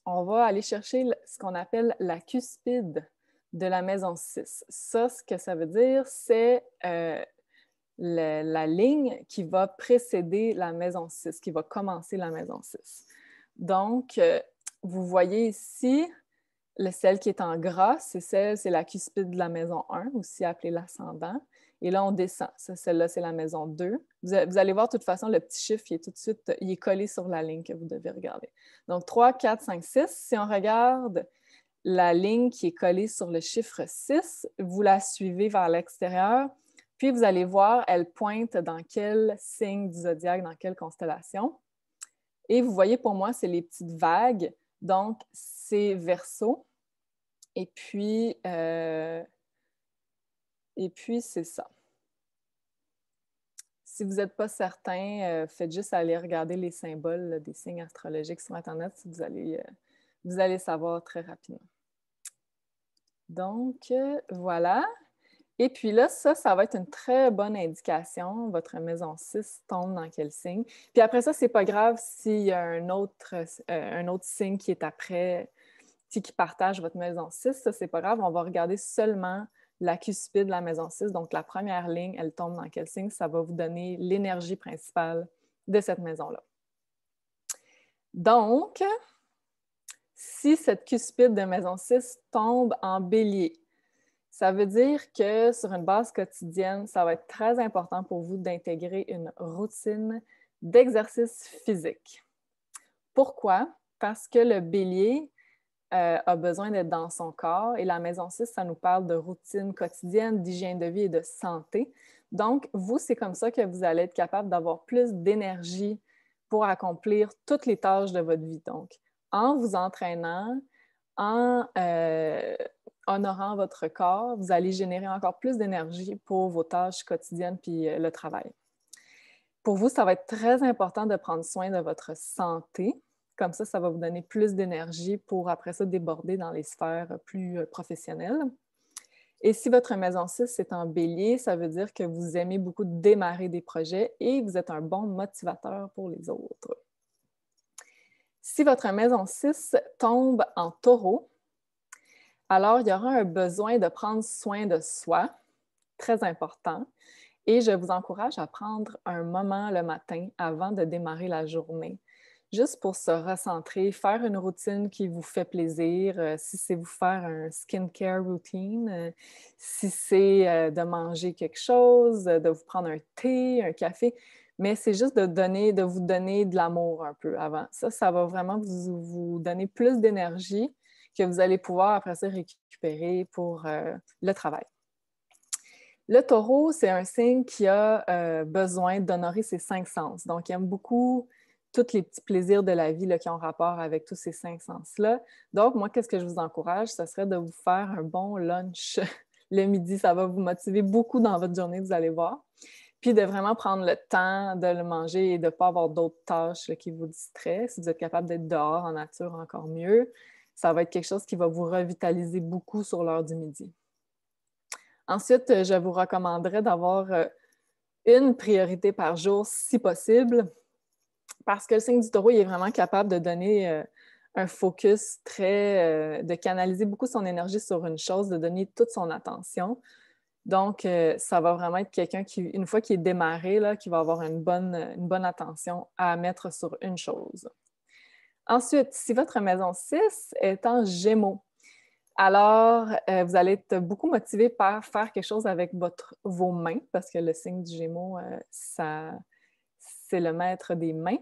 S1: On va aller chercher ce qu'on appelle la cuspide de la maison 6. Ça, ce que ça veut dire, c'est euh, la ligne qui va précéder la maison 6, qui va commencer la maison 6. Donc, euh, vous voyez ici, celle qui est en gras, c'est celle, c'est la cuspide de la maison 1, aussi appelée l'ascendant. Et là, on descend. Celle-là, c'est la maison 2. Vous, allez voir, de toute façon, le petit chiffre, il est tout de suite il est collé sur la ligne que vous devez regarder. Donc, 3, 4, 5, 6. Si on regarde la ligne qui est collée sur le chiffre 6, vous la suivez vers l'extérieur. Puis, vous allez voir, elle pointe dans quel signe du zodiaque, dans quelle constellation. Et vous voyez, pour moi, c'est les petites vagues. Donc, c'est verso. Et puis, euh, et puis c'est ça si vous n'êtes pas certain, euh, faites juste aller regarder les symboles des signes astrologiques sur Internet. Vous allez, euh, vous allez savoir très rapidement. Donc, euh, voilà. Et puis là, ça, ça va être une très bonne indication. Votre maison 6 tombe dans quel signe. Puis après ça, c'est pas grave s'il y a un autre, un autre signe qui est après, qui partage votre maison 6. Ça, c'est pas grave. On va regarder seulement la cuspide de la maison 6, donc la première ligne, elle tombe dans quel signe? Ça va vous donner l'énergie principale de cette maison-là. Donc, si cette cuspide de maison 6 tombe en bélier, ça veut dire que sur une base quotidienne, ça va être très important pour vous d'intégrer une routine d'exercice physique. Pourquoi? Parce que le bélier, euh, a besoin d'être dans son corps. Et la maison 6, ça nous parle de routine quotidienne, d'hygiène de vie et de santé. Donc, vous, c'est comme ça que vous allez être capable d'avoir plus d'énergie pour accomplir toutes les tâches de votre vie. Donc, en vous entraînant, en euh, honorant votre corps, vous allez générer encore plus d'énergie pour vos tâches quotidiennes puis euh, le travail. Pour vous, ça va être très important de prendre soin de votre santé comme ça, ça va vous donner plus d'énergie pour après ça déborder dans les sphères euh, plus euh, professionnelles. Et si votre maison 6 est en bélier, ça veut dire que vous aimez beaucoup démarrer des projets et vous êtes un bon motivateur pour les autres. Si votre maison 6 tombe en taureau, alors il y aura un besoin de prendre soin de soi, très important, et je vous encourage à prendre un moment le matin avant de démarrer la journée juste pour se recentrer, faire une routine qui vous fait plaisir, euh, si c'est vous faire un skincare routine, euh, si c'est euh, de manger quelque chose, de vous prendre un thé, un café, mais c'est juste de donner, de vous donner de l'amour un peu avant. Ça, ça va vraiment vous, vous donner plus d'énergie que vous allez pouvoir après ça récupérer pour le travail. Le taureau, c'est un signe qui a besoin d'honorer ses cinq sens. Donc, il aime beaucoup tous les petits plaisirs de la vie qui ont rapport avec tous ces cinq sens-là. Donc, moi, qu'est-ce que je vous encourage? Ce serait de vous faire un bon lunch [laughs] le midi. Ça va vous motiver beaucoup dans votre journée, vous allez voir. Puis de vraiment prendre le temps de le manger et de ne pas avoir d'autres tâches qui vous distraient. Si vous êtes capable d'être dehors en nature, encore mieux. Ça va être quelque chose qui va vous revitaliser beaucoup sur l'heure du midi. Ensuite, je vous recommanderais d'avoir euh, une priorité par jour, si possible, parce que le signe du taureau, il est vraiment capable de donner euh, un focus très, euh, de canaliser beaucoup son énergie sur une chose, de donner toute son attention. Donc, euh, ça va vraiment être quelqu'un qui, une fois qu'il est démarré, là, qui va avoir une bonne, une bonne attention à mettre sur une chose. Ensuite, si votre maison 6 est en gémeaux, alors vous allez être beaucoup motivé par faire quelque chose avec votre, vos mains, parce que le signe du gémeaux, ça, c'est le maître des mains.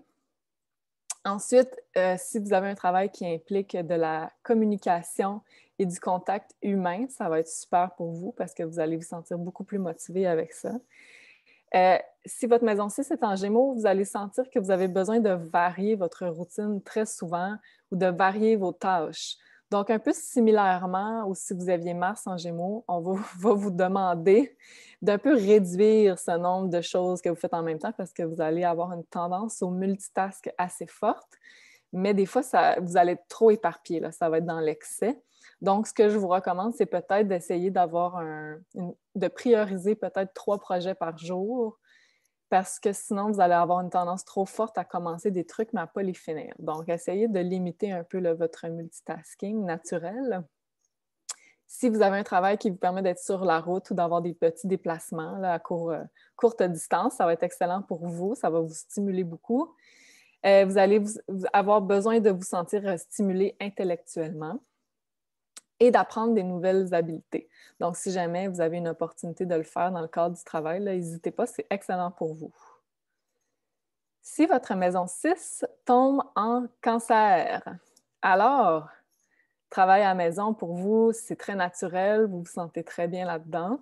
S1: Ensuite, euh, si vous avez un travail qui implique de la communication et du contact humain, ça va être super pour vous parce que vous allez vous sentir beaucoup plus motivé avec ça. Euh, si votre maison 6 est en gémeaux, vous allez sentir que vous avez besoin de varier votre routine très souvent ou de varier vos tâches. Donc, un peu similairement, ou si vous aviez Mars en Gémeaux, on [laughs] va, vous demander d'un peu réduire ce nombre de choses que vous faites en même temps parce que vous allez avoir une tendance au multitask assez forte. Mais des fois, ça, vous allez être trop éparpillé, ça va être dans l'excès. Donc, ce que je vous recommande, c'est peut-être d'essayer d'avoir un, de prioriser peut-être trois projets par jour parce que sinon, vous allez avoir une tendance trop forte à commencer des trucs, mais à ne pas les finir. Donc, essayez de limiter un peu votre multitasking naturel. Si vous avez un travail qui vous permet d'être sur la route ou d'avoir des petits déplacements à euh, courte distance, ça va être excellent pour vous, ça va vous stimuler beaucoup. Euh, vous allez avoir besoin de vous sentir euh, stimulé intellectuellement et d'apprendre des nouvelles habiletés. Donc, si jamais vous avez une opportunité de le faire dans le cadre du travail, n'hésitez pas, c'est excellent pour vous. Si votre maison 6 tombe en cancer, alors, travail à la maison pour vous, c'est très naturel, vous vous sentez très bien là-dedans.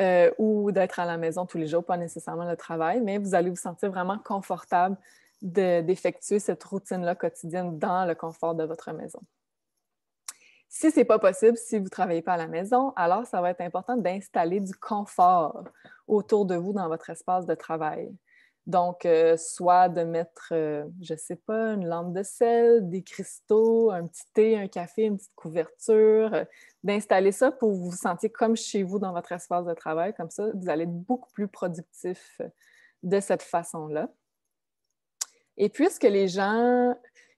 S1: Euh, ou d'être à la maison tous les jours, pas nécessairement le travail, mais vous allez vous sentir vraiment confortable d'effectuer cette routine-là quotidienne dans le confort de votre maison. Si ce n'est pas possible, si vous ne travaillez pas à la maison, alors ça va être important d'installer du confort autour de vous dans votre espace de travail. Donc, euh, soit de mettre, euh, je ne sais pas, une lampe de sel, des cristaux, un petit thé, un café, une petite couverture, euh, d'installer ça pour vous vous sentir comme chez vous dans votre espace de travail. Comme ça, vous allez être beaucoup plus productif de cette façon-là. Et puisque les gens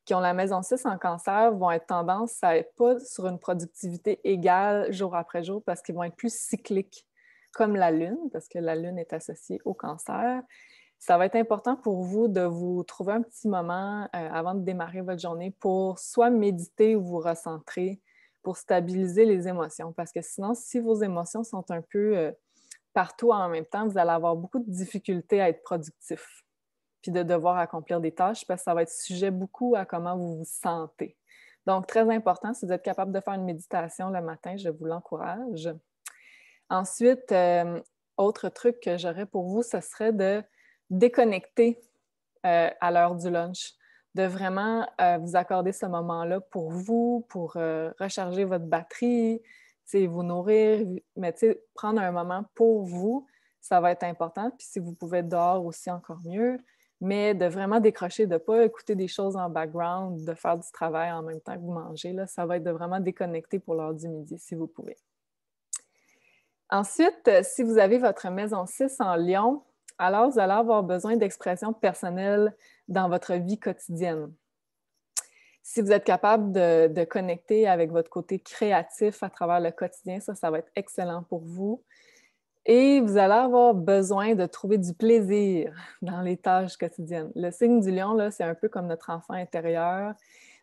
S1: qui ont la maison 6 en cancer vont être tendance à être pas sur une productivité égale jour après jour parce qu'ils vont être plus cycliques, comme la Lune, parce que la Lune est associée au cancer. Ça va être important pour vous de vous trouver un petit moment euh, avant de démarrer votre journée pour soit méditer ou vous recentrer pour stabiliser les émotions. Parce que sinon, si vos émotions sont un peu euh, partout en même temps, vous allez avoir beaucoup de difficultés à être productif de devoir accomplir des tâches parce que ça va être sujet beaucoup à comment vous vous sentez. Donc, très important, si vous êtes capable de faire une méditation le matin, je vous l'encourage. Ensuite, euh, autre truc que j'aurais pour vous, ce serait de déconnecter euh, à l'heure du lunch, de vraiment euh, vous accorder ce moment-là pour vous, pour recharger votre batterie, vous nourrir, mais prendre un moment pour vous, ça va être important. Puis si vous pouvez dehors aussi, encore mieux mais de vraiment décrocher, de ne pas écouter des choses en background, de faire du travail en même temps que vous mangez, ça va être de vraiment déconnecter pour l'heure du midi si vous pouvez. Ensuite, euh, si vous avez votre maison 6 en Lyon, alors vous allez avoir besoin d'expression personnelle dans votre vie quotidienne. Si vous êtes capable de, de, connecter avec votre côté créatif à travers le quotidien, ça, ça va être excellent pour vous. Et vous allez avoir besoin de trouver du plaisir [laughs] dans les tâches quotidiennes. Le signe du lion, là, c'est un peu comme notre enfant intérieur.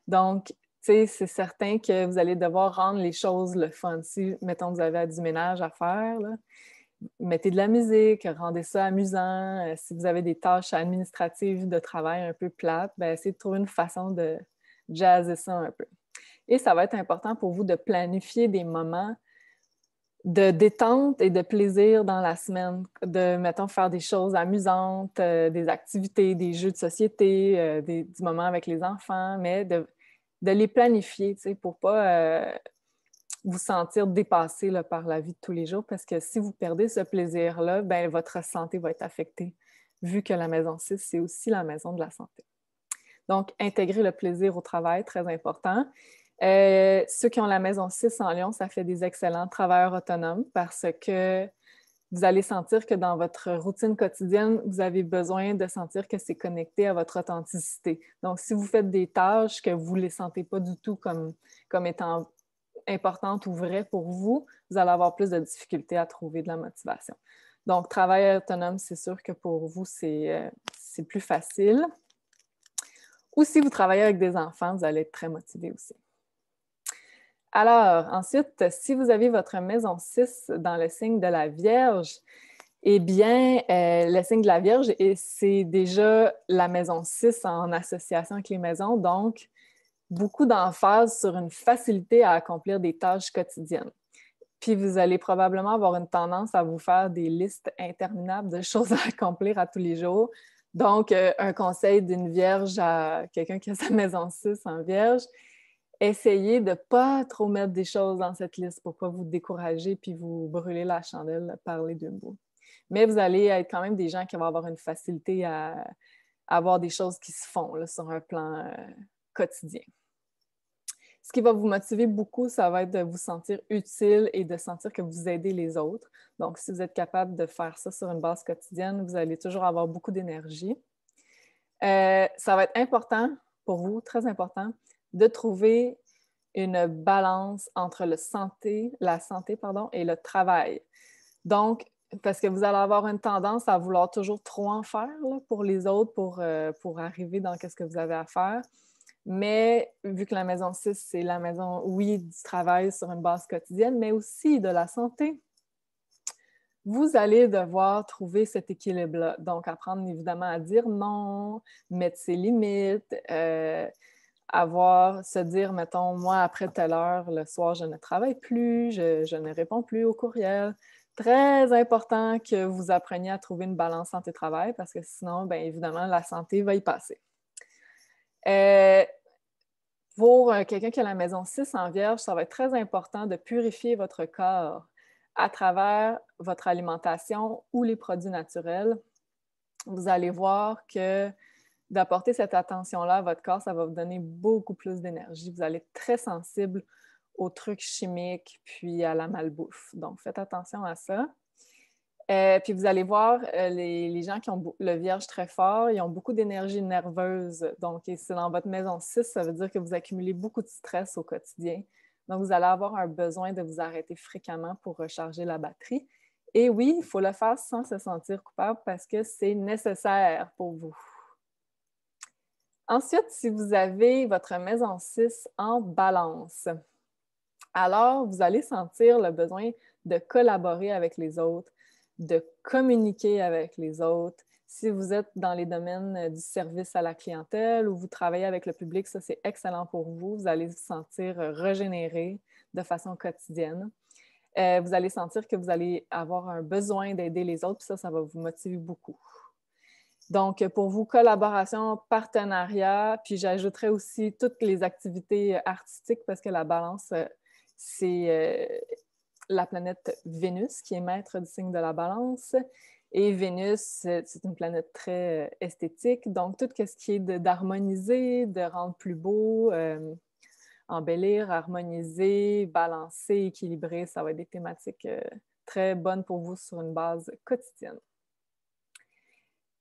S1: Donc, c'est certain que vous allez devoir rendre les choses le fun. Si, mettons, vous avez du ménage à faire, mettez de la musique, rendez ça amusant. Euh, si vous avez des tâches administratives de travail un peu plates, ben, essayez de trouver une façon de jazzer ça un peu. Et ça va être important pour vous de planifier des moments de détente et de plaisir dans la semaine, de, mettons, faire des choses amusantes, euh, des activités, des jeux de société, euh, des, du moment avec les enfants, mais de, les planifier, tu sais, pour pas euh, vous sentir dépassé par la vie de tous les jours, parce que si vous perdez ce plaisir-là, ben, votre santé va être affectée, vu que la maison 6, c'est aussi la maison de la santé. Donc, intégrer le plaisir au travail, très important. Euh, ceux qui ont la maison 6 en Lyon, ça fait des excellents travailleurs autonomes parce que vous allez sentir que dans votre routine quotidienne, vous avez besoin de sentir que c'est connecté à votre authenticité. Donc, si vous faites des tâches que vous ne les sentez pas du tout comme, comme étant importantes ou vraies pour vous, vous allez avoir plus de difficultés à trouver de la motivation. Donc, travail autonome, c'est sûr que pour vous, c'est euh, plus facile. Ou si vous travaillez avec des enfants, vous allez être très motivé aussi. Alors, ensuite, si vous avez votre maison 6 dans le signe de la Vierge, eh bien, euh, le signe de la Vierge, c'est déjà la maison 6 en association avec les maisons, donc beaucoup d'emphase sur une facilité à accomplir des tâches quotidiennes. Puis vous allez probablement avoir une tendance à vous faire des listes interminables de [laughs] choses à accomplir à tous les jours. Donc, euh, un conseil d'une vierge à quelqu'un qui a sa maison 6 en vierge, essayez de ne pas trop mettre des choses dans cette liste pour ne pas vous décourager puis vous brûler la chandelle parler les deux Mais vous allez être quand même des gens qui vont avoir une facilité à, avoir des choses qui se font sur un plan euh, quotidien. Ce qui va vous motiver beaucoup, ça va être de vous sentir utile et de sentir que vous aidez les autres. Donc, si vous êtes capable de faire ça sur une base quotidienne, vous allez toujours avoir beaucoup d'énergie. Euh, ça va être important pour vous, très important, de trouver une balance entre le santé, la santé pardon, et le travail. Donc, parce que vous allez avoir une tendance à vouloir toujours trop en faire pour les autres, pour, euh, pour arriver dans quest ce que vous avez à faire. Mais vu que la maison 6, c'est la maison, oui, du travail sur une base quotidienne, mais aussi de la santé, vous allez devoir trouver cet équilibre-là. Donc, apprendre évidemment à dire non, mettre ses limites, euh, avoir, se dire, mettons, moi, après telle heure, le soir, je ne travaille plus, je, ne réponds plus aux courriels. Très important que vous appreniez à trouver une balance santé-travail parce que sinon, bien évidemment, la santé va y passer. Euh, pour euh, quelqu'un qui a la maison 6 en vierge, ça va être très important de purifier votre corps à travers votre alimentation ou les produits naturels. Vous allez voir que d'apporter cette attention-là à votre corps, ça va vous donner beaucoup plus d'énergie. Vous allez être très sensible aux trucs chimiques, puis à la malbouffe. Donc, faites attention à ça. Euh, puis vous allez voir, euh, les, gens qui ont le vierge très fort, ils ont beaucoup d'énergie nerveuse. Donc, c'est dans votre maison 6, ça veut dire que vous accumulez beaucoup de stress au quotidien. Donc, vous allez avoir un besoin de vous arrêter fréquemment pour recharger la batterie. Et oui, il faut le faire sans se sentir coupable parce que c'est nécessaire pour vous. Ensuite, si vous avez votre maison 6 en balance, alors vous allez sentir le besoin de collaborer avec les autres, de communiquer avec les autres. Si vous êtes dans les domaines euh, du service à la clientèle ou vous travaillez avec le public, ça c'est excellent pour vous. Vous allez vous sentir euh, régénéré de façon quotidienne. Euh, vous allez sentir que vous allez avoir un besoin d'aider les autres, puis ça, ça va vous motiver beaucoup. Donc, pour vous, collaboration, partenariat, puis j'ajouterai aussi toutes les activités euh, artistiques parce que la balance, euh, c'est euh, la planète Vénus qui est maître du signe de la balance. Et Vénus, c'est une planète très esthétique. Donc, tout ce qui est d'harmoniser, de, rendre plus beau, embellir, harmoniser, balancer, équilibrer, ça va être des thématiques très bonnes pour vous sur une base quotidienne.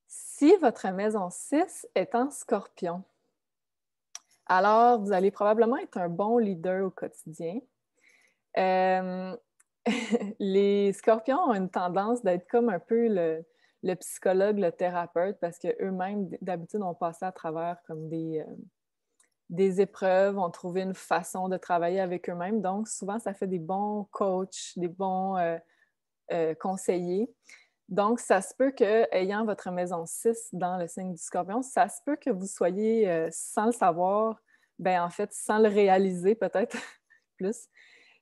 S1: Si votre maison 6 est en scorpion, alors vous allez probablement être un bon leader au quotidien. Euh, [laughs] les scorpions ont une tendance d'être comme un peu le, psychologue, le thérapeute, parce qu'eux-mêmes, d'habitude, ont passé à travers comme euh, des, épreuves, ont trouvé une façon de travailler avec eux-mêmes. Donc, souvent, ça fait des bons coachs, des bons euh, conseillers. Donc, ça se peut que, ayant votre maison 6 dans le signe du scorpion, ça se peut que vous soyez, euh, sans le savoir, ben en fait, sans le réaliser peut-être [laughs] plus,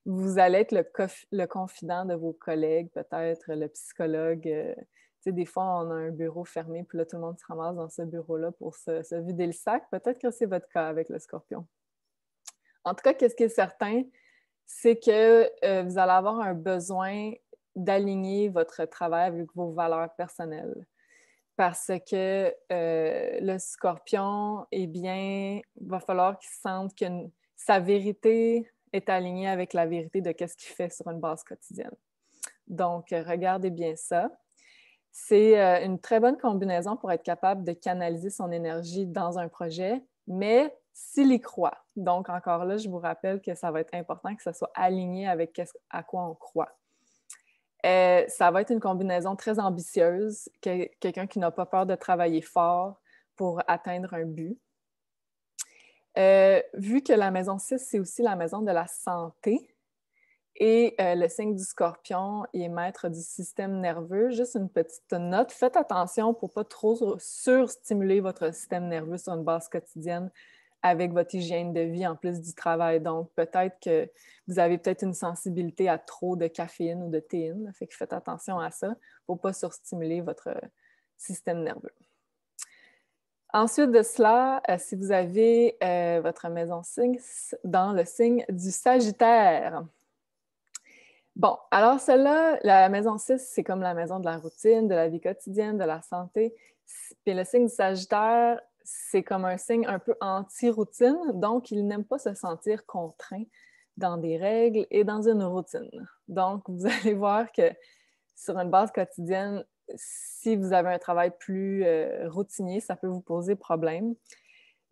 S1: vous allez être le, confident de vos collègues, peut-être le psychologue. Euh, tu sais, des fois, on a un bureau fermé, puis là, tout le monde se ramasse dans ce bureau-là pour se, vider le sac. Peut-être que c'est votre cas avec le scorpion. En tout cas, qu'est-ce qui est certain, c'est que euh, vous allez avoir un besoin d'aligner votre travail avec vos valeurs personnelles. Parce que euh, le scorpion, eh bien, il va falloir qu'il sente que sa vérité est alignée avec la vérité de ce qu'il fait sur une base quotidienne. Donc, regardez bien ça. C'est euh, une très bonne combinaison pour être capable de canaliser son énergie dans un projet, mais s'il y croit. Donc, encore là, je vous rappelle que ça va être important que ça soit aligné avec à quoi on croit. Euh, ça va être une combinaison très ambitieuse, quelqu'un qui n'a pas peur de travailler fort pour atteindre un but. Euh, vu que la maison 6, c'est aussi la maison de la santé et euh, le signe du scorpion est maître du système nerveux, juste une petite note, faites attention pour ne pas trop surstimuler votre système nerveux sur une base quotidienne avec votre hygiène de vie en plus du travail. Donc, peut-être que vous avez peut-être une sensibilité à trop de caféine ou de théine. Fait que faites attention à ça pour ne pas surstimuler votre système nerveux. Ensuite de cela, euh, si vous avez euh, votre maison 6 dans le signe du Sagittaire. Bon, alors celle-là, la maison 6, c'est comme la maison de la routine, de la vie quotidienne, de la santé. Puis le signe du Sagittaire, c'est comme un signe un peu anti-routine, donc il n'aime pas se sentir contraint dans des règles et dans une routine. Donc, vous [laughs] allez voir que sur une base quotidienne, si vous avez un travail plus euh, routinier, ça peut vous poser problème.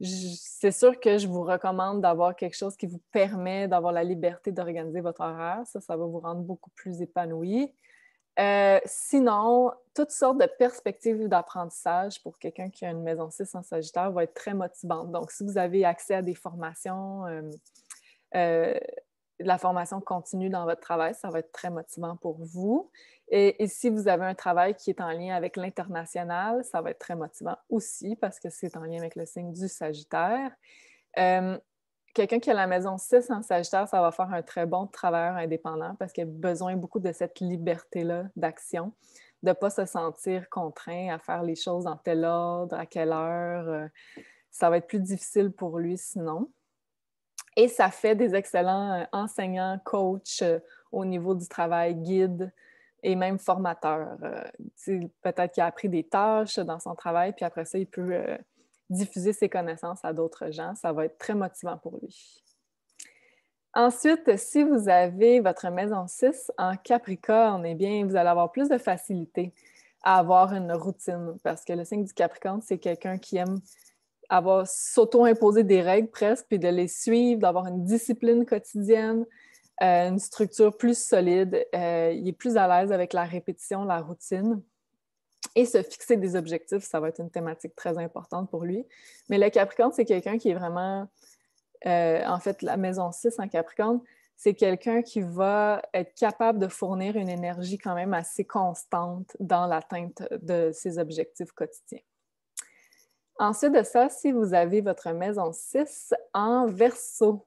S1: C'est sûr que je vous recommande d'avoir quelque chose qui vous permet d'avoir la liberté d'organiser votre horaire. Ça, ça va vous rendre beaucoup plus épanoui. Euh, sinon, toutes sortes de perspectives d'apprentissage pour quelqu'un qui a une maison 6 en Sagittaire va être très motivante. Donc, si vous avez accès à des formations, euh, euh, la formation continue dans votre travail, ça va être très motivant pour vous. Et, si vous avez un travail qui est en lien avec l'international, ça va être très motivant aussi parce que c'est en lien avec le signe du Sagittaire quelqu'un qui a la maison 6 en Sagittaire, ça va faire un très bon travailleur indépendant parce qu'il a besoin beaucoup de cette liberté-là d'action, de ne pas se sentir contraint à faire les choses dans tel ordre, à quelle heure. Euh, ça va être plus difficile pour lui sinon. Et ça fait des excellents euh, enseignants, coachs euh, au niveau du travail, guide et même formateur. Peut-être qu'il a appris des tâches dans son travail, puis après ça, il peut diffuser ses connaissances à d'autres gens. Ça va être très motivant pour lui. Ensuite, si vous avez votre maison 6 en Capricorne, eh bien, vous allez avoir plus de facilité à avoir une routine parce que le signe du Capricorne, c'est quelqu'un qui aime avoir s'auto-imposer des règles presque, puis de les suivre, d'avoir une discipline quotidienne, euh, une structure plus solide. Euh, il est plus à l'aise avec la répétition, la routine et se fixer des objectifs, ça va être une thématique très importante pour lui. Mais le Capricorne, c'est quelqu'un qui est vraiment, euh, en fait, la maison 6 en Capricorne, c'est quelqu'un qui va être capable de fournir une énergie quand même assez constante dans l'atteinte de ses objectifs quotidiens. Ensuite de ça, si vous avez votre maison 6 en verso,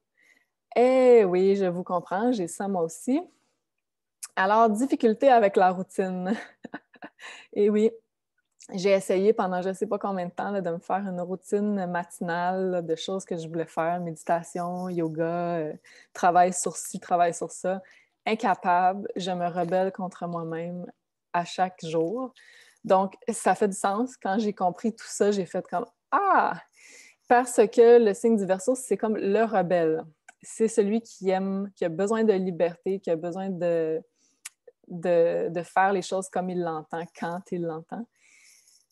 S1: eh oui, je vous comprends, j'ai ça moi aussi. Alors, difficulté avec la routine. [laughs] [laughs] Et oui, j'ai essayé pendant je ne sais pas combien de temps de me faire une routine matinale de choses que je voulais faire, méditation, yoga, euh, travail sur ci, travail sur ça. Incapable, je me rebelle contre moi-même à chaque jour. Donc, ça fait du sens. Quand j'ai compris tout ça, j'ai fait comme Ah! Parce que le signe du verso, c'est comme le rebelle. C'est celui qui aime, qui a besoin de liberté, qui a besoin de, de, faire les choses comme il l'entend, quand il l'entend.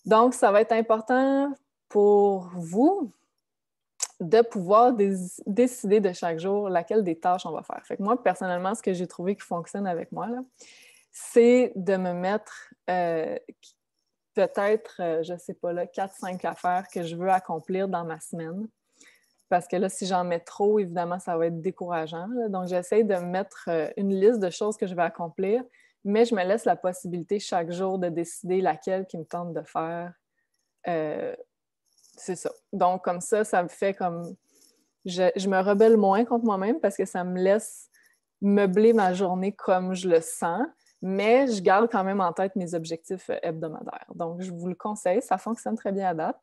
S1: Donc, ça va être important pour vous de pouvoir décider de chaque jour laquelle des tâches on va faire. Fait moi, personnellement, ce que j'ai trouvé qui fonctionne avec moi, c'est de me mettre euh, peut-être, euh, je ne sais pas, 4 cinq affaires que je veux accomplir dans ma semaine. Parce que là, si j'en mets trop, évidemment, ça va être décourageant. Donc, j'essaie de mettre euh, une liste de choses que je vais accomplir, mais je me laisse la possibilité chaque jour de décider laquelle qui me tente de faire. Euh, c'est ça. Donc, comme ça, ça me fait comme. Je, je me rebelle moins contre moi-même parce que ça me laisse meubler ma journée comme je le sens, mais je garde quand même en tête mes objectifs euh, hebdomadaires. Donc, je vous le conseille, ça fonctionne très bien à date.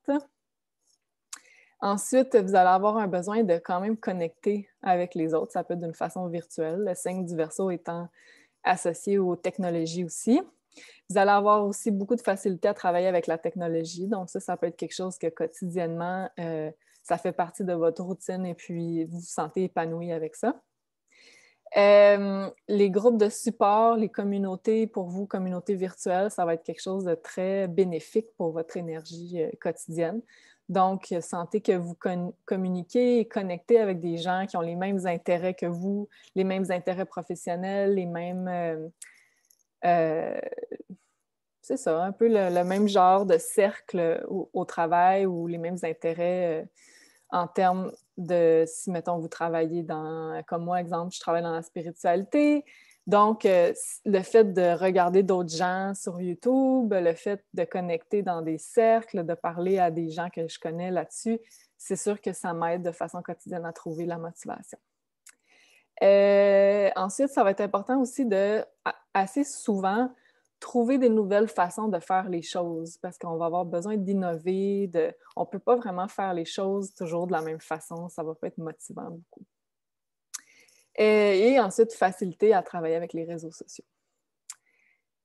S1: Ensuite, vous allez avoir un besoin de quand même connecter avec les autres. Ça peut être d'une façon virtuelle, le signe du verso étant associé aux technologies aussi. Vous allez avoir aussi beaucoup de facilité à travailler avec la technologie. Donc, ça, ça peut être quelque chose que quotidiennement, euh, ça fait partie de votre routine et puis vous vous sentez épanoui avec ça. Euh, les groupes de support, les communautés, pour vous, communautés virtuelles, ça va être quelque chose de très bénéfique pour votre énergie euh, quotidienne. Donc, euh, sentez que vous communiquez et connectez avec des gens qui ont les mêmes intérêts que vous, les mêmes intérêts professionnels, les mêmes... Euh, euh, c'est ça, un peu le, même genre de cercle au, travail ou les mêmes intérêts en termes de, si, mettons, vous travaillez dans, comme moi, exemple, je travaille dans la spiritualité, donc, euh, le fait de regarder d'autres gens sur YouTube, le fait de connecter dans des cercles, de parler à des gens que je connais là-dessus, c'est sûr que ça m'aide de façon quotidienne à trouver la motivation. Euh, ensuite, ça va être important aussi de, assez souvent, trouver des nouvelles façons de faire les choses parce qu'on va avoir besoin d'innover. De... On ne peut pas vraiment faire les choses toujours de la même façon. Ça ne va pas être motivant beaucoup. Euh, et, ensuite faciliter à travailler avec les réseaux sociaux.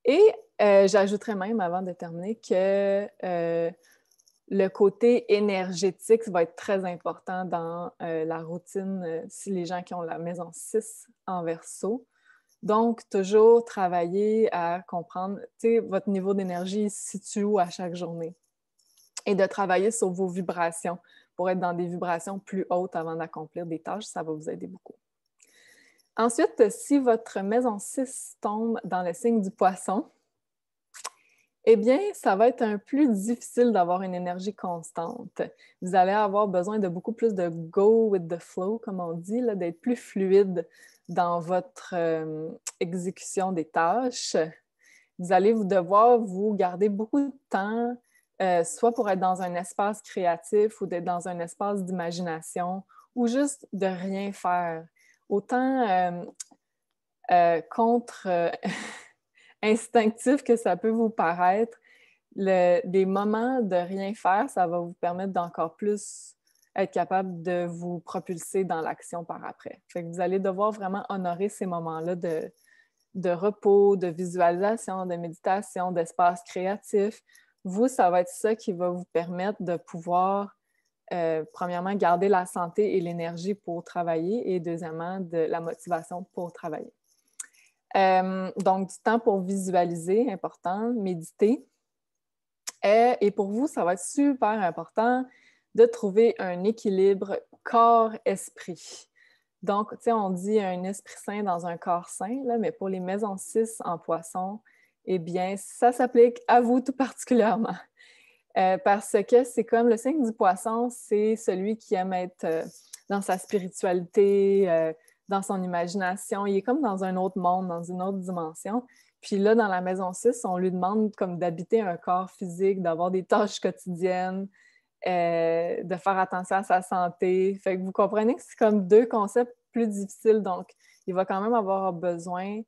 S1: Et euh, j'ajouterais même, avant de terminer, que euh, le côté énergétique va être très important dans la routine si les gens qui ont la maison 6 en verso. Donc, toujours travailler à comprendre votre niveau d'énergie se situe où à chaque journée et de travailler sur vos vibrations pour être dans des vibrations plus hautes avant d'accomplir des tâches, ça va vous aider beaucoup. Ensuite, si votre maison 6 tombe dans le signe du poisson, eh bien, ça va être un plus difficile d'avoir une énergie constante. Vous allez avoir besoin de beaucoup plus de go with the flow, comme on dit, d'être plus fluide dans votre euh, exécution des tâches. Vous allez vous devoir vous garder beaucoup de temps, euh, soit pour être dans un espace créatif ou d'être dans un espace d'imagination ou juste de rien faire autant euh, euh, contre euh, [laughs] instinctif que ça peut vous paraître, les moments de rien faire, ça va vous permettre d'encore plus être capable de vous propulser dans l'action par après. vous allez devoir vraiment honorer ces moments-là de, de, repos, de visualisation, de méditation, d'espace créatif. Vous, ça va être ça qui va vous permettre de pouvoir euh, premièrement, garder la santé et l'énergie pour travailler et deuxièmement, de la motivation pour travailler. Euh, donc, du temps pour visualiser, important, méditer. Euh, et, pour vous, ça va être super important de trouver un équilibre corps-esprit. Donc, on dit un esprit sain dans un corps sain, mais pour les maisons 6 en poisson, eh bien, ça s'applique à vous tout particulièrement. Euh, parce que c'est comme le signe du poisson, c'est celui qui aime être euh, dans sa spiritualité, euh, dans son imagination. Il est comme dans un autre monde, dans une autre dimension. Puis là, dans la maison 6, on lui demande comme d'habiter un corps physique, d'avoir des tâches quotidiennes, de faire attention à sa santé. Fait que vous comprenez que c'est comme deux concepts plus difficiles. Donc, il va quand même avoir besoin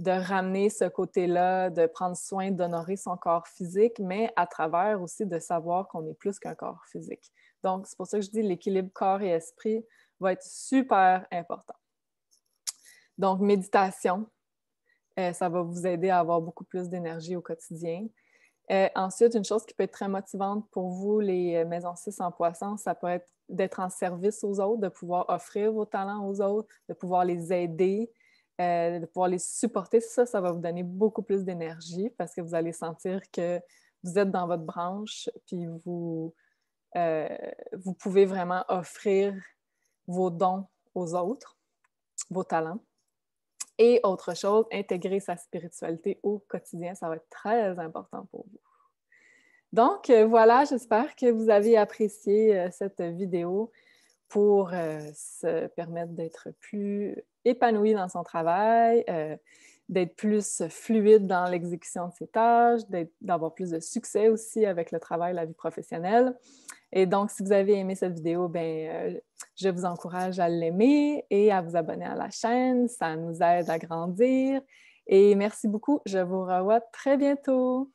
S1: de ramener ce côté-là, de prendre soin d'honorer son corps physique, mais à travers aussi de savoir qu'on est plus qu'un corps physique. Donc, c'est pour ça que je dis l'équilibre corps et esprit va être super important. Donc, méditation, euh, ça va vous aider à avoir beaucoup plus d'énergie au quotidien. Euh, ensuite, une chose qui peut être très motivante pour vous, les euh, maisons 6 en poisson, ça peut être d'être en service aux autres, de pouvoir offrir vos talents aux autres, de pouvoir les aider, euh, de pouvoir les supporter, ça, ça va vous donner beaucoup plus d'énergie parce que vous allez sentir que vous êtes dans votre branche, puis vous, euh, vous pouvez vraiment offrir vos dons aux autres, vos talents. Et autre chose, intégrer sa spiritualité au quotidien, ça va être très important pour vous. Donc euh, voilà, j'espère que vous avez apprécié cette vidéo pour se permettre d'être plus épanoui dans son travail, euh, d'être plus fluide dans l'exécution de ses tâches, d'avoir plus de succès aussi avec le travail, la vie professionnelle. Et donc, si vous avez aimé cette vidéo, ben, euh, je vous encourage à l'aimer et à vous abonner à la chaîne. Ça nous aide à grandir. Et merci beaucoup. Je vous revois très bientôt.